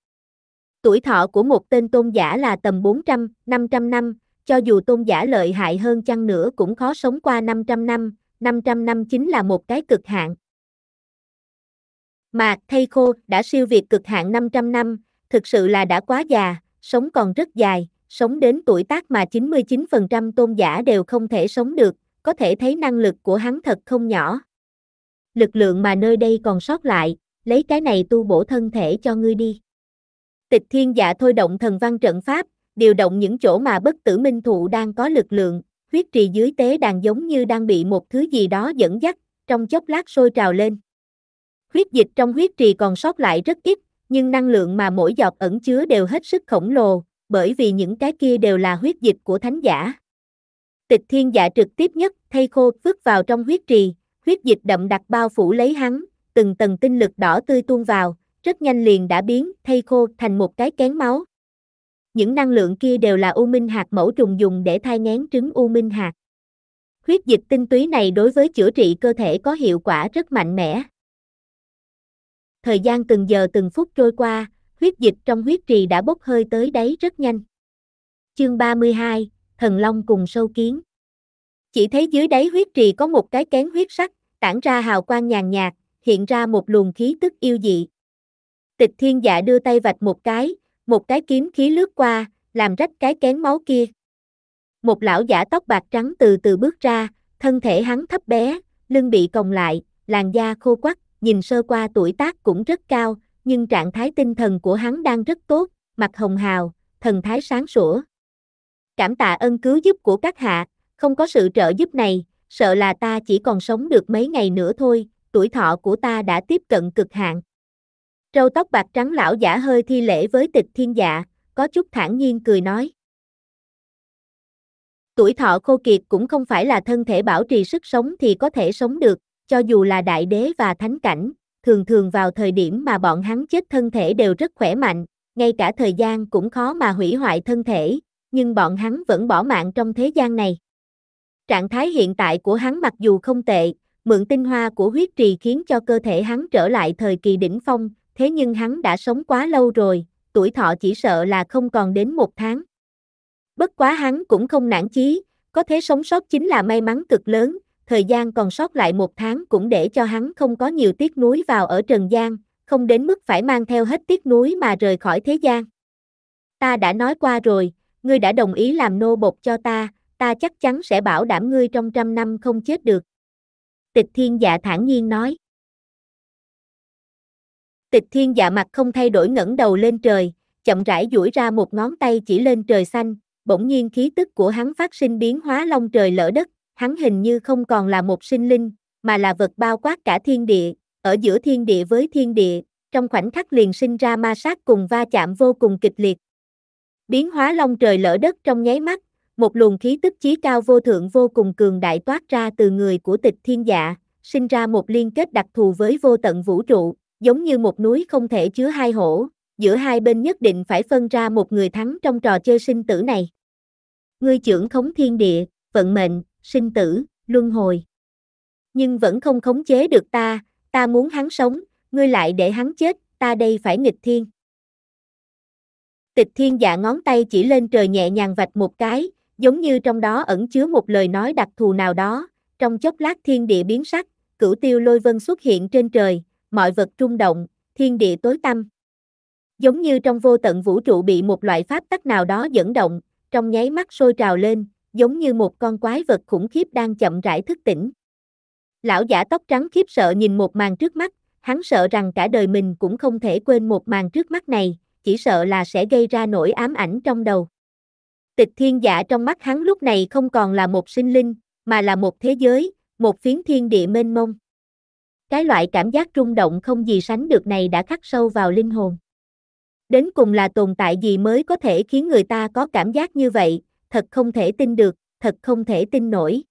Tuổi thọ của một tên tôn giả là tầm 400, 500 năm, cho dù tôn giả lợi hại hơn chăng nữa cũng khó sống qua 500 năm, 500 năm chính là một cái cực hạn. Mà thay khô đã siêu việt cực hạn 500 năm, thực sự là đã quá già, sống còn rất dài, sống đến tuổi tác mà 99% tôn giả đều không thể sống được, có thể thấy năng lực của hắn thật không nhỏ. Lực lượng mà nơi đây còn sót lại, lấy cái này tu bổ thân thể cho ngươi đi. Tịch thiên dạ thôi động thần văn trận pháp, điều động những chỗ mà bất tử minh thụ đang có lực lượng, huyết trì dưới tế đàn giống như đang bị một thứ gì đó dẫn dắt, trong chốc lát sôi trào lên. Huyết dịch trong huyết trì còn sót lại rất ít, nhưng năng lượng mà mỗi giọt ẩn chứa đều hết sức khổng lồ, bởi vì những cái kia đều là huyết dịch của thánh giả tịch thiên dạ trực tiếp nhất, thay khô vứt vào trong huyết trì, huyết dịch đậm đặc bao phủ lấy hắn, từng tầng tinh lực đỏ tươi tuôn vào, rất nhanh liền đã biến thay khô thành một cái kén máu. Những năng lượng kia đều là u minh hạt mẫu trùng dùng để thai ngén trứng u minh hạt. Huyết dịch tinh túy này đối với chữa trị cơ thể có hiệu quả rất mạnh mẽ. Thời gian từng giờ từng phút trôi qua, huyết dịch trong huyết trì đã bốc hơi tới đáy rất nhanh. Chương 32, thần long cùng sâu kiến. Chỉ thấy dưới đáy huyết trì có một cái kén huyết sắc, tản ra hào quang nhàn nhạt, hiện ra một luồng khí tức yêu dị. Tịch thiên dạ đưa tay vạch một cái, một cái kiếm khí lướt qua, làm rách cái kén máu kia. Một lão giả tóc bạc trắng từ từ bước ra, thân thể hắn thấp bé, lưng bị còng lại, làn da khô quắc, nhìn sơ qua tuổi tác cũng rất cao, nhưng trạng thái tinh thần của hắn đang rất tốt, mặt hồng hào, thần thái sáng sủa cảm tạ ân cứu giúp của các hạ, không có sự trợ giúp này, sợ là ta chỉ còn sống được mấy ngày nữa thôi, tuổi thọ của ta đã tiếp cận cực hạn. Râu tóc bạc trắng lão giả hơi thi lễ với tịch thiên dạ, có chút thản nhiên cười nói. Tuổi thọ khô kiệt cũng không phải là thân thể bảo trì sức sống thì có thể sống được, cho dù là đại đế và thánh cảnh, thường thường vào thời điểm mà bọn hắn chết thân thể đều rất khỏe mạnh, ngay cả thời gian cũng khó mà hủy hoại thân thể, nhưng bọn hắn vẫn bỏ mạng trong thế gian này. Trạng thái hiện tại của hắn mặc dù không tệ, mượn tinh hoa của huyết trì khiến cho cơ thể hắn trở lại thời kỳ đỉnh phong, thế nhưng hắn đã sống quá lâu rồi, tuổi thọ chỉ sợ là không còn đến một tháng. Bất quá hắn cũng không nản chí, có thế sống sót chính là may mắn cực lớn, thời gian còn sót lại một tháng cũng để cho hắn không có nhiều tiếc nuối vào ở Trần gian, không đến mức phải mang theo hết tiếc nuối mà rời khỏi thế gian. Ta đã nói qua rồi, ngươi đã đồng ý làm nô bột cho ta, ta chắc chắn sẽ bảo đảm ngươi trong trăm năm không chết được. Tịch thiên dạ thản nhiên nói. Tịch thiên dạ mặt không thay đổi ngẩng đầu lên trời, chậm rãi duỗi ra một ngón tay chỉ lên trời xanh, bỗng nhiên khí tức của hắn phát sinh biến hóa long trời lỡ đất, hắn hình như không còn là một sinh linh, mà là vật bao quát cả thiên địa, ở giữa thiên địa với thiên địa, trong khoảnh khắc liền sinh ra ma sát cùng va chạm vô cùng kịch liệt, Biến hóa long trời lỡ đất trong nháy mắt, một luồng khí tức chí cao vô thượng vô cùng cường đại toát ra từ người của tịch thiên dạ, sinh ra một liên kết đặc thù với vô tận vũ trụ, giống như một núi không thể chứa hai hổ, giữa hai bên nhất định phải phân ra một người thắng trong trò chơi sinh tử này. Ngươi trưởng khống thiên địa, vận mệnh, sinh tử, luân hồi. Nhưng vẫn không khống chế được ta, ta muốn hắn sống, ngươi lại để hắn chết, ta đây phải nghịch thiên. Tịch thiên dạ ngón tay chỉ lên trời nhẹ nhàng vạch một cái, giống như trong đó ẩn chứa một lời nói đặc thù nào đó, trong chốc lát thiên địa biến sắc, cửu tiêu lôi vân xuất hiện trên trời, mọi vật trung động, thiên địa tối tăm. Giống như trong vô tận vũ trụ bị một loại pháp tắc nào đó dẫn động, trong nháy mắt sôi trào lên, giống như một con quái vật khủng khiếp đang chậm rãi thức tỉnh. Lão giả tóc trắng khiếp sợ nhìn một màn trước mắt, hắn sợ rằng cả đời mình cũng không thể quên một màn trước mắt này, chỉ sợ là sẽ gây ra nỗi ám ảnh trong đầu. Tịch thiên giả trong mắt hắn lúc này không còn là một sinh linh, mà là một thế giới, một phiến thiên địa mênh mông. Cái loại cảm giác rung động không gì sánh được này đã khắc sâu vào linh hồn. Đến cùng là tồn tại gì mới có thể khiến người ta có cảm giác như vậy, thật không thể tin được, thật không thể tin nổi.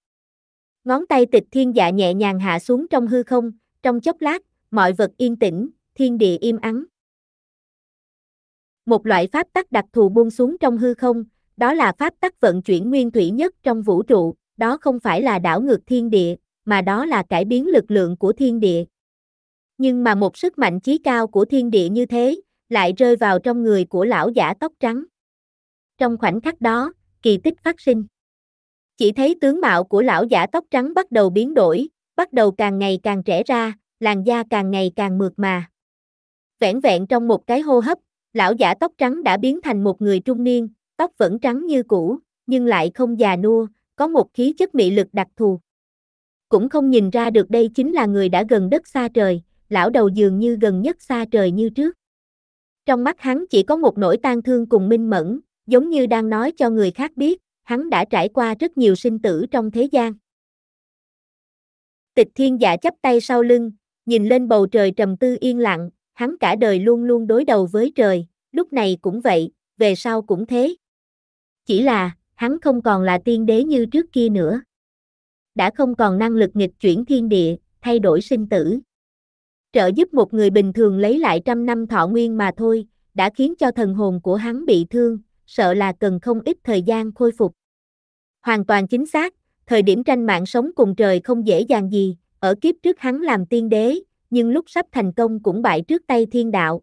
Ngón tay tịch thiên dạ nhẹ nhàng hạ xuống trong hư không, trong chốc lát, mọi vật yên tĩnh, thiên địa im ắng một loại pháp tắc đặc thù buông xuống trong hư không, đó là pháp tắc vận chuyển nguyên thủy nhất trong vũ trụ, đó không phải là đảo ngược thiên địa, mà đó là cải biến lực lượng của thiên địa. Nhưng mà một sức mạnh chí cao của thiên địa như thế, lại rơi vào trong người của lão giả tóc trắng. Trong khoảnh khắc đó, kỳ tích phát sinh. Chỉ thấy tướng mạo của lão giả tóc trắng bắt đầu biến đổi, bắt đầu càng ngày càng trẻ ra, làn da càng ngày càng mượt mà. Vẹn vẹn trong một cái hô hấp, Lão giả tóc trắng đã biến thành một người trung niên, tóc vẫn trắng như cũ, nhưng lại không già nua, có một khí chất mị lực đặc thù. Cũng không nhìn ra được đây chính là người đã gần đất xa trời, lão đầu dường như gần nhất xa trời như trước. Trong mắt hắn chỉ có một nỗi tang thương cùng minh mẫn, giống như đang nói cho người khác biết, hắn đã trải qua rất nhiều sinh tử trong thế gian. Tịch thiên giả chắp tay sau lưng, nhìn lên bầu trời trầm tư yên lặng, hắn cả đời luôn luôn đối đầu với trời, lúc này cũng vậy, về sau cũng thế. Chỉ là, hắn không còn là tiên đế như trước kia nữa. Đã không còn năng lực nghịch chuyển thiên địa, thay đổi sinh tử. Trợ giúp một người bình thường lấy lại trăm năm thọ nguyên mà thôi, đã khiến cho thần hồn của hắn bị thương, sợ là cần không ít thời gian khôi phục. Hoàn toàn chính xác, thời điểm tranh mạng sống cùng trời không dễ dàng gì, ở kiếp trước hắn làm tiên đế, nhưng lúc sắp thành công cũng bại trước tay thiên đạo.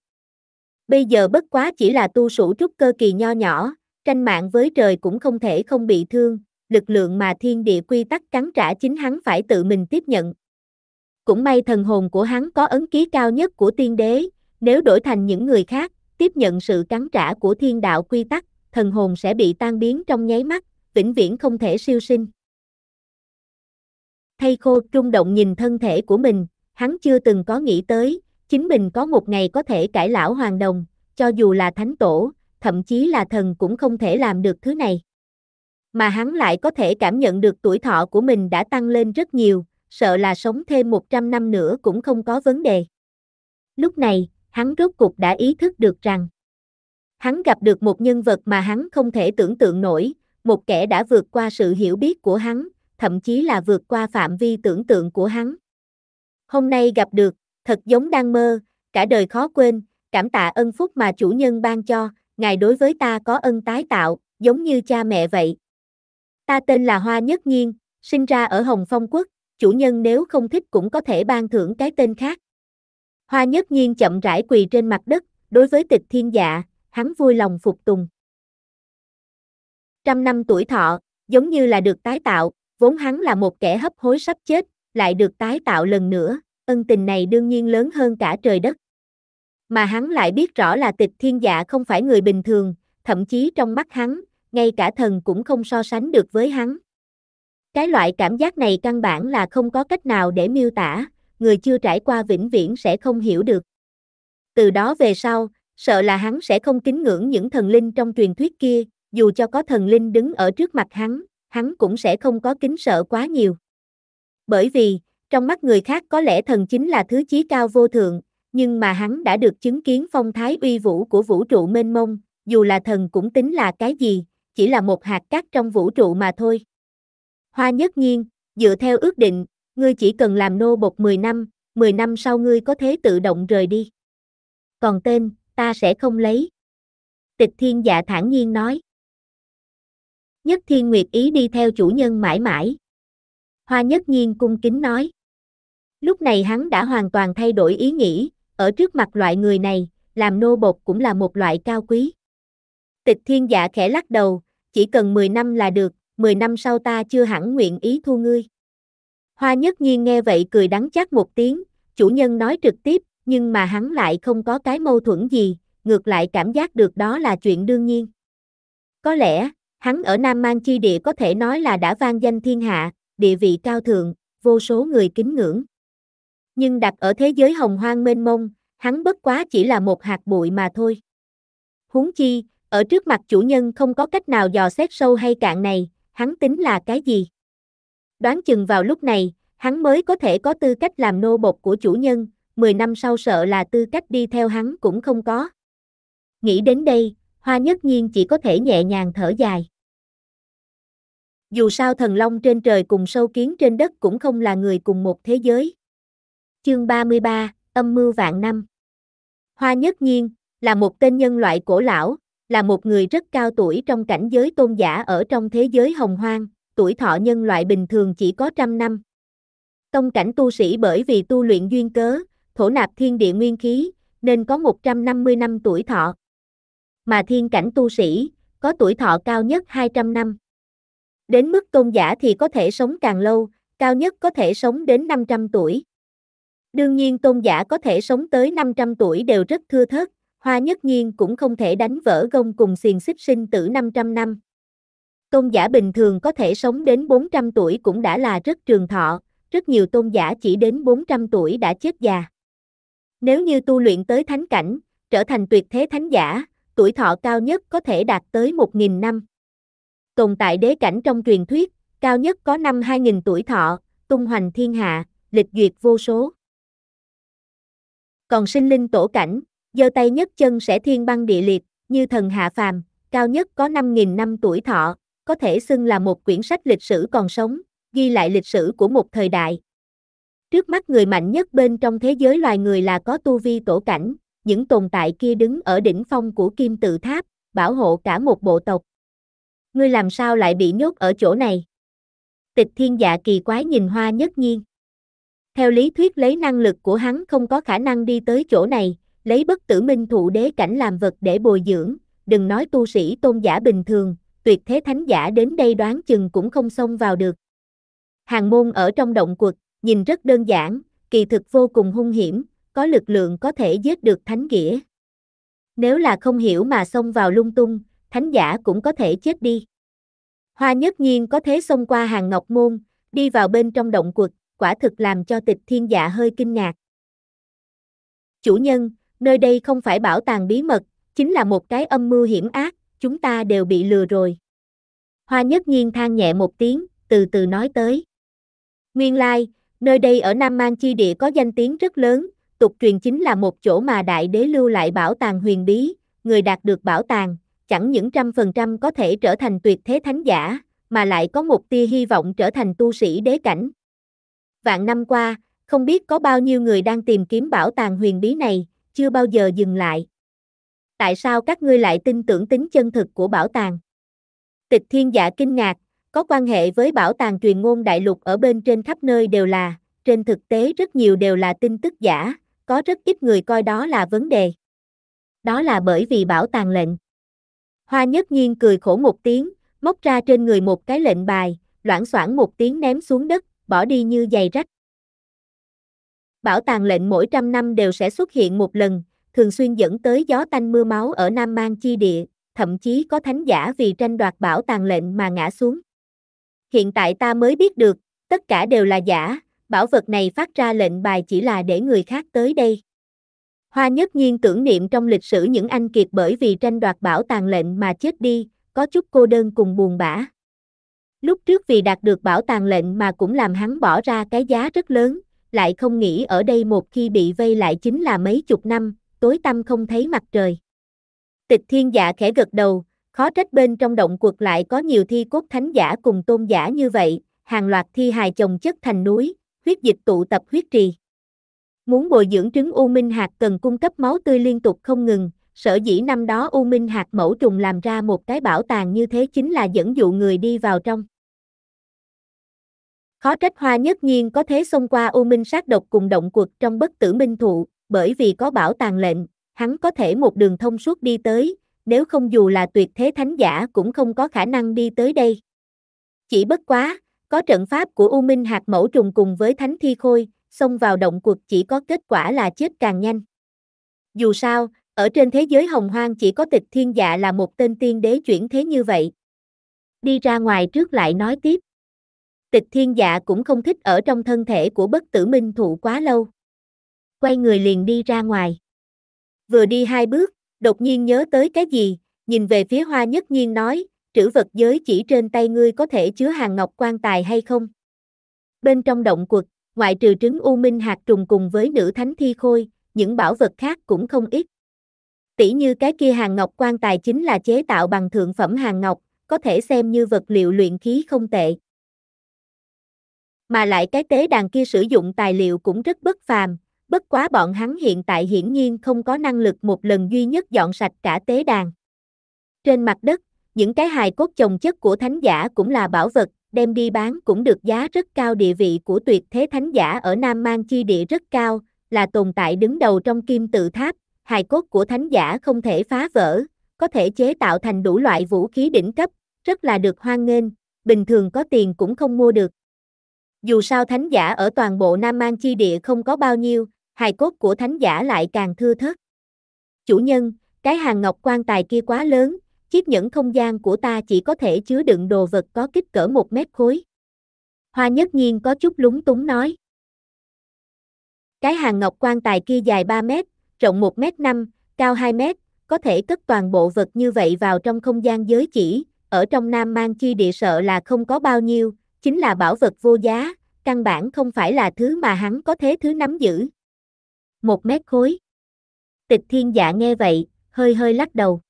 Bây giờ bất quá chỉ là tu sủ trúc cơ kỳ nho nhỏ, tranh mạng với trời cũng không thể không bị thương, lực lượng mà thiên địa quy tắc cắn trả chính hắn phải tự mình tiếp nhận. Cũng may thần hồn của hắn có ấn ký cao nhất của tiên đế, nếu đổi thành những người khác, tiếp nhận sự cắn trả của thiên đạo quy tắc, thần hồn sẽ bị tan biến trong nháy mắt, vĩnh viễn không thể siêu sinh. Thay khô trung động nhìn thân thể của mình, hắn chưa từng có nghĩ tới, chính mình có một ngày có thể cải lão hoàng đồng, cho dù là thánh tổ, thậm chí là thần cũng không thể làm được thứ này. Mà hắn lại có thể cảm nhận được tuổi thọ của mình đã tăng lên rất nhiều, sợ là sống thêm 100 năm nữa cũng không có vấn đề. Lúc này, hắn rốt cục đã ý thức được rằng hắn gặp được một nhân vật mà hắn không thể tưởng tượng nổi, một kẻ đã vượt qua sự hiểu biết của hắn, thậm chí là vượt qua phạm vi tưởng tượng của hắn. Hôm nay gặp được, thật giống đang mơ, cả đời khó quên, cảm tạ ân phúc mà chủ nhân ban cho, ngài đối với ta có ân tái tạo, giống như cha mẹ vậy. Ta tên là Hoa Nhất Nhiên, sinh ra ở Hồng Phong Quốc, chủ nhân nếu không thích cũng có thể ban thưởng cái tên khác. Hoa Nhất Nhiên chậm rãi quỳ trên mặt đất, đối với tịch thiên dạ, hắn vui lòng phục tùng. Trăm năm tuổi thọ, giống như là được tái tạo, vốn hắn là một kẻ hấp hối sắp chết, lại được tái tạo lần nữa, ân tình này đương nhiên lớn hơn cả trời đất. Mà hắn lại biết rõ là tịch thiên dạ không phải người bình thường, thậm chí trong mắt hắn, ngay cả thần cũng không so sánh được với hắn. Cái loại cảm giác này căn bản là không có cách nào để miêu tả, người chưa trải qua vĩnh viễn sẽ không hiểu được. Từ đó về sau, sợ là hắn sẽ không kính ngưỡng những thần linh trong truyền thuyết kia, dù cho có thần linh đứng ở trước mặt hắn, hắn cũng sẽ không có kính sợ quá nhiều bởi vì, trong mắt người khác có lẽ thần chính là thứ chí cao vô thượng, nhưng mà hắn đã được chứng kiến phong thái uy vũ của vũ trụ mênh mông, dù là thần cũng tính là cái gì, chỉ là một hạt cát trong vũ trụ mà thôi. Hoa nhất nhiên, dựa theo ước định, ngươi chỉ cần làm nô bột 10 năm, 10 năm sau ngươi có thể tự động rời đi. Còn tên, ta sẽ không lấy. Tịch thiên dạ thản nhiên nói. Nhất thiên nguyệt ý đi theo chủ nhân mãi mãi, Hoa Nhất Nhiên cung kính nói. Lúc này hắn đã hoàn toàn thay đổi ý nghĩ, ở trước mặt loại người này, làm nô bột cũng là một loại cao quý. Tịch thiên giả khẽ lắc đầu, chỉ cần 10 năm là được, 10 năm sau ta chưa hẳn nguyện ý thu ngươi. Hoa nhất nhiên nghe vậy cười đắng chát một tiếng, chủ nhân nói trực tiếp, nhưng mà hắn lại không có cái mâu thuẫn gì, ngược lại cảm giác được đó là chuyện đương nhiên. Có lẽ, hắn ở Nam Mang Chi Địa có thể nói là đã vang danh thiên hạ, địa vị cao thượng, vô số người kính ngưỡng. Nhưng đặt ở thế giới hồng hoang mênh mông, hắn bất quá chỉ là một hạt bụi mà thôi. Huống chi, ở trước mặt chủ nhân không có cách nào dò xét sâu hay cạn này, hắn tính là cái gì? Đoán chừng vào lúc này, hắn mới có thể có tư cách làm nô bộc của chủ nhân, 10 năm sau sợ là tư cách đi theo hắn cũng không có. Nghĩ đến đây, Hoa Nhất Nhiên chỉ có thể nhẹ nhàng thở dài. Dù sao thần long trên trời cùng sâu kiến trên đất cũng không là người cùng một thế giới. Chương 33, âm mưu vạn năm. Hoa Nhất Nhiên là một tên nhân loại cổ lão, là một người rất cao tuổi trong cảnh giới tôn giả ở trong thế giới hồng hoang, tuổi thọ nhân loại bình thường chỉ có trăm năm. Tông cảnh tu sĩ bởi vì tu luyện duyên cớ, thổ nạp thiên địa nguyên khí, nên có 150 năm tuổi thọ. Mà thiên cảnh tu sĩ, có tuổi thọ cao nhất 200 năm. Đến mức tôn giả thì có thể sống càng lâu, cao nhất có thể sống đến 500 tuổi. Đương nhiên tôn giả có thể sống tới 500 tuổi đều rất thưa thớt, hoa nhất nhiên cũng không thể đánh vỡ gông cùng xiềng xích sinh tử 500 năm. Tôn giả bình thường có thể sống đến 400 tuổi cũng đã là rất trường thọ, rất nhiều tôn giả chỉ đến 400 tuổi đã chết già. Nếu như tu luyện tới thánh cảnh, trở thành tuyệt thế thánh giả, tuổi thọ cao nhất có thể đạt tới 1.000 năm tồn tại đế cảnh trong truyền thuyết, cao nhất có năm 2000 tuổi thọ, tung hoành thiên hạ, lịch duyệt vô số. Còn sinh linh tổ cảnh, giơ tay nhất chân sẽ thiên băng địa liệt, như thần hạ phàm, cao nhất có 5.000 năm tuổi thọ, có thể xưng là một quyển sách lịch sử còn sống, ghi lại lịch sử của một thời đại. Trước mắt người mạnh nhất bên trong thế giới loài người là có tu vi tổ cảnh, những tồn tại kia đứng ở đỉnh phong của kim tự tháp, bảo hộ cả một bộ tộc ngươi làm sao lại bị nhốt ở chỗ này? Tịch thiên dạ kỳ quái nhìn hoa nhất nhiên. Theo lý thuyết lấy năng lực của hắn không có khả năng đi tới chỗ này, lấy bất tử minh thụ đế cảnh làm vật để bồi dưỡng, đừng nói tu sĩ tôn giả bình thường, tuyệt thế thánh giả đến đây đoán chừng cũng không xông vào được. Hàng môn ở trong động quật, nhìn rất đơn giản, kỳ thực vô cùng hung hiểm, có lực lượng có thể giết được thánh nghĩa. Nếu là không hiểu mà xông vào lung tung, thánh giả cũng có thể chết đi. Hoa nhất nhiên có thế xông qua hàng ngọc môn, đi vào bên trong động quật, quả thực làm cho tịch thiên giả hơi kinh ngạc. Chủ nhân, nơi đây không phải bảo tàng bí mật, chính là một cái âm mưu hiểm ác, chúng ta đều bị lừa rồi. Hoa nhất nhiên than nhẹ một tiếng, từ từ nói tới. Nguyên lai, nơi đây ở Nam Mang Chi Địa có danh tiếng rất lớn, tục truyền chính là một chỗ mà đại đế lưu lại bảo tàng huyền bí, người đạt được bảo tàng, chẳng những trăm phần trăm có thể trở thành tuyệt thế thánh giả, mà lại có một tia hy vọng trở thành tu sĩ đế cảnh. Vạn năm qua, không biết có bao nhiêu người đang tìm kiếm bảo tàng huyền bí này, chưa bao giờ dừng lại. Tại sao các ngươi lại tin tưởng tính chân thực của bảo tàng? Tịch thiên giả kinh ngạc, có quan hệ với bảo tàng truyền ngôn đại lục ở bên trên khắp nơi đều là, trên thực tế rất nhiều đều là tin tức giả, có rất ít người coi đó là vấn đề. Đó là bởi vì bảo tàng lệnh. Hoa nhất nhiên cười khổ một tiếng, móc ra trên người một cái lệnh bài, loảng xoảng một tiếng ném xuống đất, bỏ đi như giày rách. Bảo tàng lệnh mỗi trăm năm đều sẽ xuất hiện một lần, thường xuyên dẫn tới gió tanh mưa máu ở Nam Mang chi địa, thậm chí có thánh giả vì tranh đoạt bảo tàng lệnh mà ngã xuống. Hiện tại ta mới biết được, tất cả đều là giả, bảo vật này phát ra lệnh bài chỉ là để người khác tới đây. Hoa nhất nhiên tưởng niệm trong lịch sử những anh kiệt bởi vì tranh đoạt bảo tàng lệnh mà chết đi, có chút cô đơn cùng buồn bã. Lúc trước vì đạt được bảo tàng lệnh mà cũng làm hắn bỏ ra cái giá rất lớn, lại không nghĩ ở đây một khi bị vây lại chính là mấy chục năm, tối tăm không thấy mặt trời. Tịch thiên giả dạ khẽ gật đầu, khó trách bên trong động quật lại có nhiều thi cốt thánh giả cùng tôn giả như vậy, hàng loạt thi hài chồng chất thành núi, huyết dịch tụ tập huyết trì. Muốn bồi dưỡng trứng U Minh Hạt cần cung cấp máu tươi liên tục không ngừng, sở dĩ năm đó U Minh Hạt mẫu trùng làm ra một cái bảo tàng như thế chính là dẫn dụ người đi vào trong. Khó trách hoa nhất nhiên có thế xông qua U Minh sát độc cùng động cuộc trong bất tử minh thụ, bởi vì có bảo tàng lệnh, hắn có thể một đường thông suốt đi tới, nếu không dù là tuyệt thế thánh giả cũng không có khả năng đi tới đây. Chỉ bất quá, có trận pháp của U Minh hạt mẫu trùng cùng với thánh thi khôi, xông vào động cuộc chỉ có kết quả là chết càng nhanh. Dù sao, ở trên thế giới hồng hoang chỉ có tịch thiên dạ là một tên tiên đế chuyển thế như vậy. Đi ra ngoài trước lại nói tiếp. Tịch thiên dạ cũng không thích ở trong thân thể của bất tử minh thụ quá lâu. Quay người liền đi ra ngoài. Vừa đi hai bước, đột nhiên nhớ tới cái gì, nhìn về phía hoa nhất nhiên nói, trữ vật giới chỉ trên tay ngươi có thể chứa hàng ngọc quan tài hay không? Bên trong động quật, ngoại trừ trứng U Minh hạt trùng cùng với nữ thánh thi khôi, những bảo vật khác cũng không ít. Tỷ như cái kia hàng ngọc quan tài chính là chế tạo bằng thượng phẩm hàng ngọc, có thể xem như vật liệu luyện khí không tệ. Mà lại cái tế đàn kia sử dụng tài liệu cũng rất bất phàm, bất quá bọn hắn hiện tại hiển nhiên không có năng lực một lần duy nhất dọn sạch cả tế đàn. Trên mặt đất, những cái hài cốt chồng chất của thánh giả cũng là bảo vật, đem đi bán cũng được giá rất cao địa vị của tuyệt thế thánh giả ở Nam Mang Chi Địa rất cao, là tồn tại đứng đầu trong kim tự tháp, hài cốt của thánh giả không thể phá vỡ, có thể chế tạo thành đủ loại vũ khí đỉnh cấp, rất là được hoan nghênh, bình thường có tiền cũng không mua được. Dù sao thánh giả ở toàn bộ Nam Mang Chi Địa không có bao nhiêu, hài cốt của thánh giả lại càng thưa thớt. Chủ nhân, cái hàng ngọc quan tài kia quá lớn, chiếc nhẫn không gian của ta chỉ có thể chứa đựng đồ vật có kích cỡ một mét khối. Hoa nhất nhiên có chút lúng túng nói. Cái hàng ngọc quan tài kia dài 3 mét, rộng 1 mét 5, cao 2 mét, có thể cất toàn bộ vật như vậy vào trong không gian giới chỉ, ở trong Nam Mang Chi địa sợ là không có bao nhiêu, chính là bảo vật vô giá, căn bản không phải là thứ mà hắn có thế thứ nắm giữ. Một mét khối. Tịch thiên dạ nghe vậy, hơi hơi lắc đầu.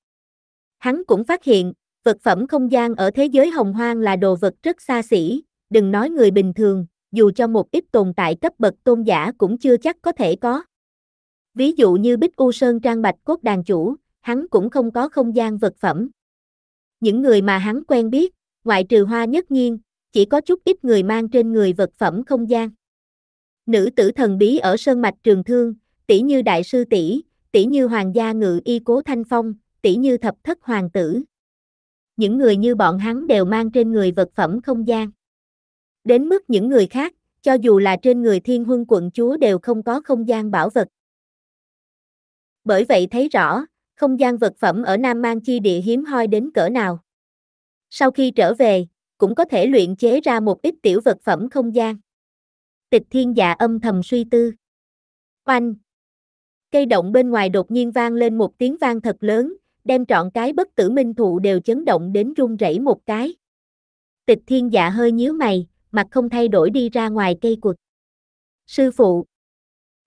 Hắn cũng phát hiện, vật phẩm không gian ở thế giới hồng hoang là đồ vật rất xa xỉ, đừng nói người bình thường, dù cho một ít tồn tại cấp bậc tôn giả cũng chưa chắc có thể có. Ví dụ như Bích U Sơn Trang Bạch Cốt Đàn Chủ, hắn cũng không có không gian vật phẩm. Những người mà hắn quen biết, ngoại trừ hoa nhất nhiên, chỉ có chút ít người mang trên người vật phẩm không gian. Nữ tử thần bí ở Sơn Mạch Trường Thương, tỷ như Đại sư tỷ, tỷ như Hoàng gia Ngự Y Cố Thanh Phong, tỷ như thập thất hoàng tử. Những người như bọn hắn đều mang trên người vật phẩm không gian. Đến mức những người khác, cho dù là trên người thiên huân quận chúa đều không có không gian bảo vật. Bởi vậy thấy rõ, không gian vật phẩm ở Nam Mang Chi địa hiếm hoi đến cỡ nào. Sau khi trở về, cũng có thể luyện chế ra một ít tiểu vật phẩm không gian. Tịch thiên dạ âm thầm suy tư. Oanh! Cây động bên ngoài đột nhiên vang lên một tiếng vang thật lớn, đem trọn cái bất tử minh thụ đều chấn động đến rung rẩy một cái. Tịch thiên dạ hơi nhíu mày, mặt không thay đổi đi ra ngoài cây cụt. Sư phụ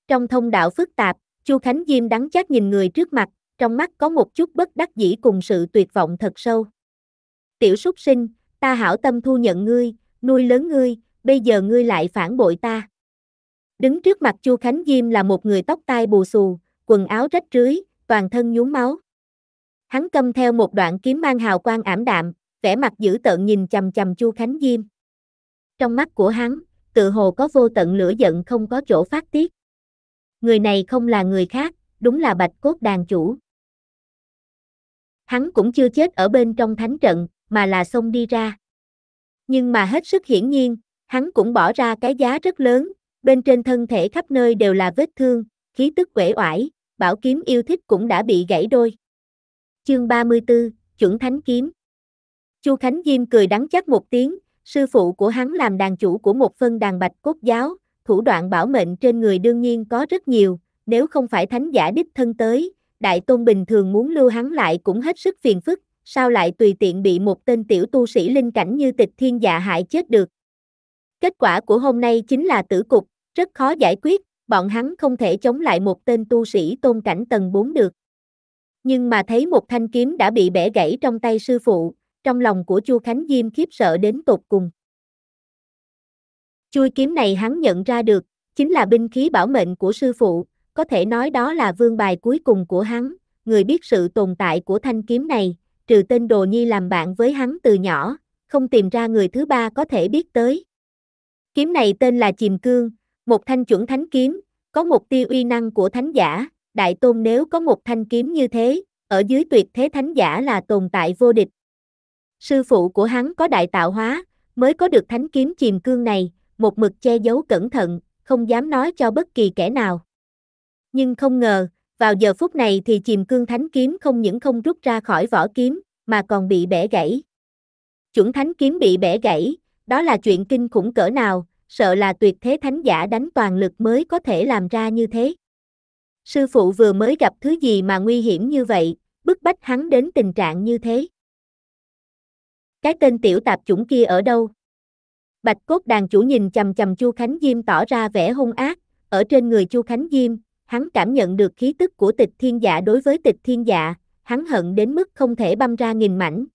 Trong thông đạo phức tạp, Chu Khánh Diêm đắng chát nhìn người trước mặt, trong mắt có một chút bất đắc dĩ cùng sự tuyệt vọng thật sâu. Tiểu súc sinh, ta hảo tâm thu nhận ngươi, nuôi lớn ngươi, bây giờ ngươi lại phản bội ta. Đứng trước mặt Chu Khánh Diêm là một người tóc tai bù xù, quần áo rách rưới, toàn thân nhuốm máu. Hắn cầm theo một đoạn kiếm mang hào quang ảm đạm, vẻ mặt dữ tợn nhìn chầm chầm Chu Khánh Diêm. Trong mắt của hắn, tự hồ có vô tận lửa giận không có chỗ phát tiết. Người này không là người khác, đúng là bạch cốt đàn chủ. Hắn cũng chưa chết ở bên trong thánh trận, mà là xông đi ra. Nhưng mà hết sức hiển nhiên, hắn cũng bỏ ra cái giá rất lớn, bên trên thân thể khắp nơi đều là vết thương, khí tức quể oải, bảo kiếm yêu thích cũng đã bị gãy đôi. Chương 34, Chuẩn Thánh Kiếm Chu Khánh Diêm cười đắng chắc một tiếng, sư phụ của hắn làm đàn chủ của một phân đàn bạch cốt giáo, thủ đoạn bảo mệnh trên người đương nhiên có rất nhiều, nếu không phải thánh giả đích thân tới, Đại Tôn bình thường muốn lưu hắn lại cũng hết sức phiền phức, sao lại tùy tiện bị một tên tiểu tu sĩ linh cảnh như tịch thiên dạ hại chết được. Kết quả của hôm nay chính là tử cục, rất khó giải quyết, bọn hắn không thể chống lại một tên tu sĩ tôn cảnh tầng 4 được. Nhưng mà thấy một thanh kiếm đã bị bẻ gãy trong tay sư phụ, trong lòng của Chu Khánh Diêm khiếp sợ đến tột cùng. Chui kiếm này hắn nhận ra được, chính là binh khí bảo mệnh của sư phụ, có thể nói đó là vương bài cuối cùng của hắn, người biết sự tồn tại của thanh kiếm này, trừ tên Đồ Nhi làm bạn với hắn từ nhỏ, không tìm ra người thứ ba có thể biết tới. Kiếm này tên là Chìm Cương, một thanh chuẩn thánh kiếm, có một tia uy năng của thánh giả, đại tôn nếu có một thanh kiếm như thế, ở dưới tuyệt thế thánh giả là tồn tại vô địch. Sư phụ của hắn có đại tạo hóa, mới có được thánh kiếm chìm cương này, một mực che giấu cẩn thận, không dám nói cho bất kỳ kẻ nào. Nhưng không ngờ, vào giờ phút này thì chìm cương thánh kiếm không những không rút ra khỏi vỏ kiếm, mà còn bị bẻ gãy. Chuẩn thánh kiếm bị bẻ gãy, đó là chuyện kinh khủng cỡ nào, sợ là tuyệt thế thánh giả đánh toàn lực mới có thể làm ra như thế sư phụ vừa mới gặp thứ gì mà nguy hiểm như vậy, bức bách hắn đến tình trạng như thế. Cái tên tiểu tạp chủng kia ở đâu? Bạch cốt đàn chủ nhìn chầm chầm Chu Khánh Diêm tỏ ra vẻ hung ác, ở trên người Chu Khánh Diêm, hắn cảm nhận được khí tức của tịch thiên dạ đối với tịch thiên dạ, hắn hận đến mức không thể băm ra nghìn mảnh.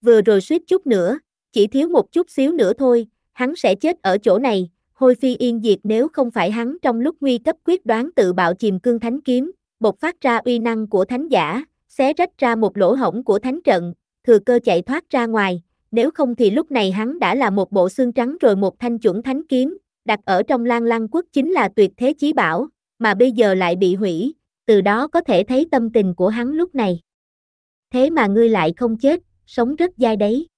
Vừa rồi suýt chút nữa, chỉ thiếu một chút xíu nữa thôi, hắn sẽ chết ở chỗ này, Hôi phi yên diệt nếu không phải hắn trong lúc nguy cấp quyết đoán tự bạo chìm cương thánh kiếm, bộc phát ra uy năng của thánh giả, xé rách ra một lỗ hổng của thánh trận, thừa cơ chạy thoát ra ngoài, nếu không thì lúc này hắn đã là một bộ xương trắng rồi một thanh chuẩn thánh kiếm, đặt ở trong lang lang quốc chính là tuyệt thế chí bảo, mà bây giờ lại bị hủy, từ đó có thể thấy tâm tình của hắn lúc này. Thế mà ngươi lại không chết, sống rất dai đấy.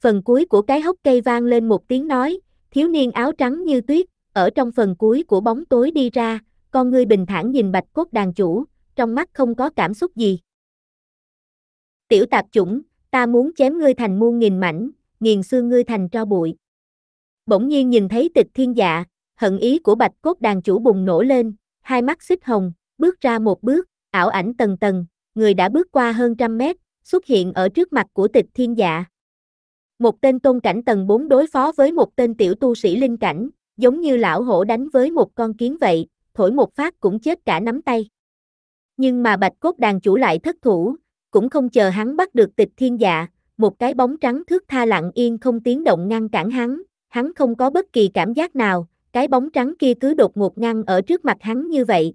Phần cuối của cái hốc cây vang lên một tiếng nói, thiếu niên áo trắng như tuyết, ở trong phần cuối của bóng tối đi ra, con ngươi bình thản nhìn bạch cốt đàn chủ, trong mắt không có cảm xúc gì. Tiểu tạp chủng, ta muốn chém ngươi thành muôn nghìn mảnh, nghiền xương ngươi thành tro bụi. Bỗng nhiên nhìn thấy tịch thiên dạ, hận ý của bạch cốt đàn chủ bùng nổ lên, hai mắt xích hồng, bước ra một bước, ảo ảnh tầng tầng, người đã bước qua hơn trăm mét, xuất hiện ở trước mặt của tịch thiên dạ. Một tên tôn cảnh tầng 4 đối phó với một tên tiểu tu sĩ linh cảnh, giống như lão hổ đánh với một con kiến vậy, thổi một phát cũng chết cả nắm tay. Nhưng mà bạch cốt đàn chủ lại thất thủ, cũng không chờ hắn bắt được tịch thiên dạ, một cái bóng trắng thước tha lặng yên không tiếng động ngăn cản hắn, hắn không có bất kỳ cảm giác nào, cái bóng trắng kia cứ đột ngột ngăn ở trước mặt hắn như vậy.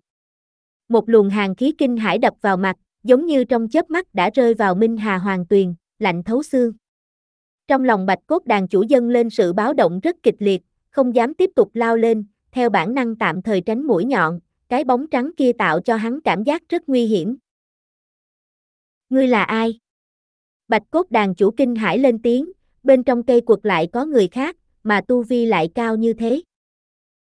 Một luồng hàng khí kinh hải đập vào mặt, giống như trong chớp mắt đã rơi vào Minh Hà Hoàng Tuyền, lạnh thấu xương. Trong lòng bạch cốt đàn chủ dân lên sự báo động rất kịch liệt, không dám tiếp tục lao lên, theo bản năng tạm thời tránh mũi nhọn, cái bóng trắng kia tạo cho hắn cảm giác rất nguy hiểm. Ngươi là ai? Bạch cốt đàn chủ kinh hải lên tiếng, bên trong cây quật lại có người khác, mà tu vi lại cao như thế.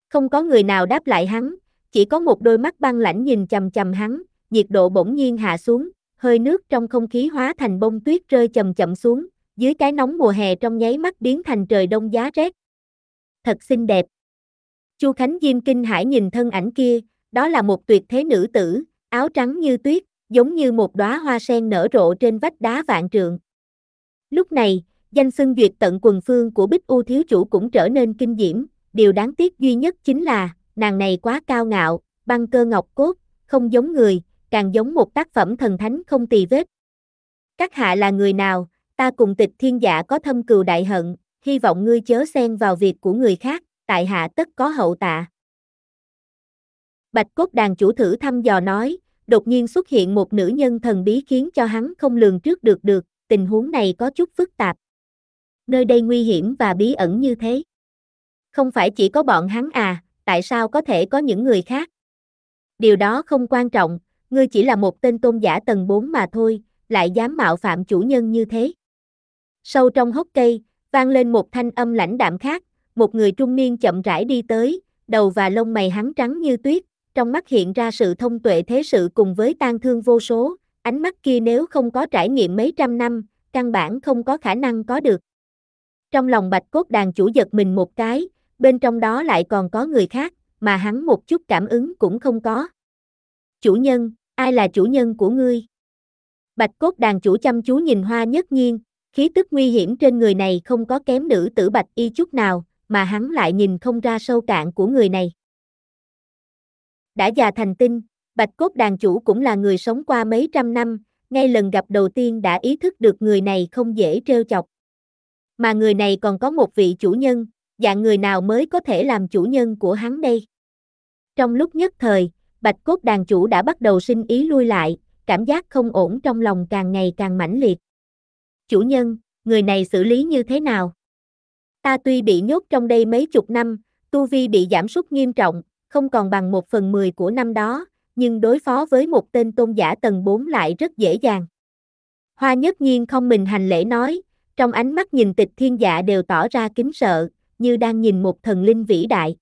Không có người nào đáp lại hắn, chỉ có một đôi mắt băng lãnh nhìn chầm chầm hắn, nhiệt độ bỗng nhiên hạ xuống, hơi nước trong không khí hóa thành bông tuyết rơi chậm chậm xuống, dưới cái nóng mùa hè trong nháy mắt biến thành trời đông giá rét. Thật xinh đẹp. Chu Khánh Diêm kinh hãi nhìn thân ảnh kia, đó là một tuyệt thế nữ tử, áo trắng như tuyết, giống như một đóa hoa sen nở rộ trên vách đá vạn trượng. Lúc này, danh xưng duyệt tận quần phương của Bích U thiếu chủ cũng trở nên kinh diễm, điều đáng tiếc duy nhất chính là, nàng này quá cao ngạo, băng cơ ngọc cốt, không giống người, càng giống một tác phẩm thần thánh không tì vết. Các hạ là người nào, ta cùng tịch thiên giả có thâm cừu đại hận, hy vọng ngươi chớ xen vào việc của người khác, tại hạ tất có hậu tạ. Bạch cốt đàn chủ thử thăm dò nói, đột nhiên xuất hiện một nữ nhân thần bí khiến cho hắn không lường trước được được, tình huống này có chút phức tạp. Nơi đây nguy hiểm và bí ẩn như thế. Không phải chỉ có bọn hắn à, tại sao có thể có những người khác? Điều đó không quan trọng, ngươi chỉ là một tên tôn giả tầng 4 mà thôi, lại dám mạo phạm chủ nhân như thế. Sâu trong hốc cây, vang lên một thanh âm lãnh đạm khác, một người trung niên chậm rãi đi tới, đầu và lông mày hắn trắng như tuyết, trong mắt hiện ra sự thông tuệ thế sự cùng với tang thương vô số, ánh mắt kia nếu không có trải nghiệm mấy trăm năm, căn bản không có khả năng có được. Trong lòng bạch cốt đàn chủ giật mình một cái, bên trong đó lại còn có người khác, mà hắn một chút cảm ứng cũng không có. Chủ nhân, ai là chủ nhân của ngươi? Bạch cốt đàn chủ chăm chú nhìn hoa nhất nhiên, Khí tức nguy hiểm trên người này không có kém nữ tử bạch y chút nào, mà hắn lại nhìn không ra sâu cạn của người này. Đã già thành tinh, bạch cốt đàn chủ cũng là người sống qua mấy trăm năm, ngay lần gặp đầu tiên đã ý thức được người này không dễ trêu chọc. Mà người này còn có một vị chủ nhân, dạng người nào mới có thể làm chủ nhân của hắn đây? Trong lúc nhất thời, bạch cốt đàn chủ đã bắt đầu sinh ý lui lại, cảm giác không ổn trong lòng càng ngày càng mãnh liệt chủ nhân, người này xử lý như thế nào? Ta tuy bị nhốt trong đây mấy chục năm, tu vi bị giảm sút nghiêm trọng, không còn bằng một phần mười của năm đó, nhưng đối phó với một tên tôn giả tầng 4 lại rất dễ dàng. Hoa nhất nhiên không mình hành lễ nói, trong ánh mắt nhìn tịch thiên dạ đều tỏ ra kính sợ, như đang nhìn một thần linh vĩ đại.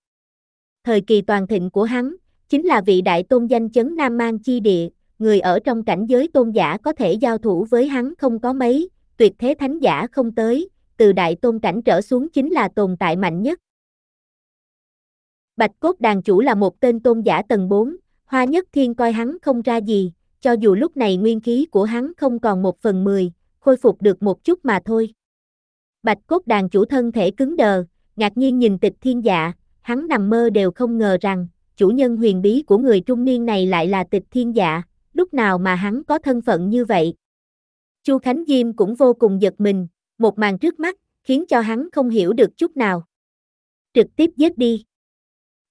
Thời kỳ toàn thịnh của hắn, chính là vị đại tôn danh chấn Nam Mang Chi Địa, người ở trong cảnh giới tôn giả có thể giao thủ với hắn không có mấy, tuyệt thế thánh giả không tới, từ đại tôn cảnh trở xuống chính là tồn tại mạnh nhất. Bạch cốt đàn chủ là một tên tôn giả tầng 4, hoa nhất thiên coi hắn không ra gì, cho dù lúc này nguyên khí của hắn không còn một phần mười, khôi phục được một chút mà thôi. Bạch cốt đàn chủ thân thể cứng đờ, ngạc nhiên nhìn tịch thiên dạ, hắn nằm mơ đều không ngờ rằng, chủ nhân huyền bí của người trung niên này lại là tịch thiên dạ, lúc nào mà hắn có thân phận như vậy. Chu Khánh Diêm cũng vô cùng giật mình, một màn trước mắt, khiến cho hắn không hiểu được chút nào. Trực tiếp giết đi.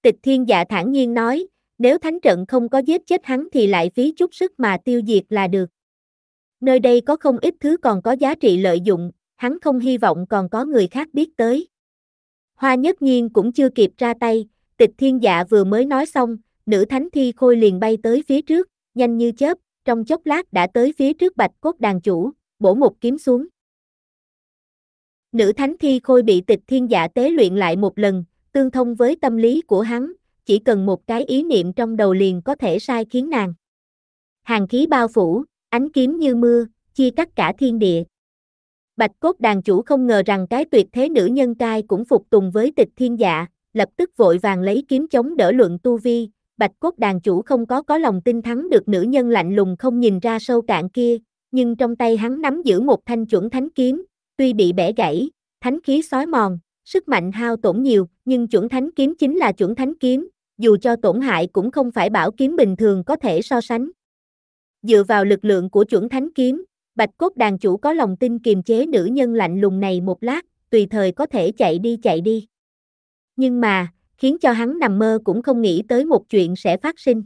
Tịch thiên dạ thản nhiên nói, nếu thánh trận không có giết chết hắn thì lại phí chút sức mà tiêu diệt là được. Nơi đây có không ít thứ còn có giá trị lợi dụng, hắn không hy vọng còn có người khác biết tới. Hoa nhất nhiên cũng chưa kịp ra tay, tịch thiên dạ vừa mới nói xong, nữ thánh thi khôi liền bay tới phía trước, nhanh như chớp, trong chốc lát đã tới phía trước bạch cốt đàn chủ, bổ một kiếm xuống. Nữ thánh thi khôi bị tịch thiên giả tế luyện lại một lần, tương thông với tâm lý của hắn, chỉ cần một cái ý niệm trong đầu liền có thể sai khiến nàng. Hàng khí bao phủ, ánh kiếm như mưa, chia cắt cả thiên địa. Bạch cốt đàn chủ không ngờ rằng cái tuyệt thế nữ nhân trai cũng phục tùng với tịch thiên dạ, lập tức vội vàng lấy kiếm chống đỡ luận tu vi, Bạch Cốt đàn chủ không có có lòng tin thắng được nữ nhân lạnh lùng không nhìn ra sâu cạn kia, nhưng trong tay hắn nắm giữ một thanh chuẩn thánh kiếm, tuy bị bẻ gãy, thánh khí xói mòn, sức mạnh hao tổn nhiều, nhưng chuẩn thánh kiếm chính là chuẩn thánh kiếm, dù cho tổn hại cũng không phải bảo kiếm bình thường có thể so sánh. Dựa vào lực lượng của chuẩn thánh kiếm, Bạch Cốt đàn chủ có lòng tin kiềm chế nữ nhân lạnh lùng này một lát, tùy thời có thể chạy đi chạy đi. Nhưng mà, khiến cho hắn nằm mơ cũng không nghĩ tới một chuyện sẽ phát sinh.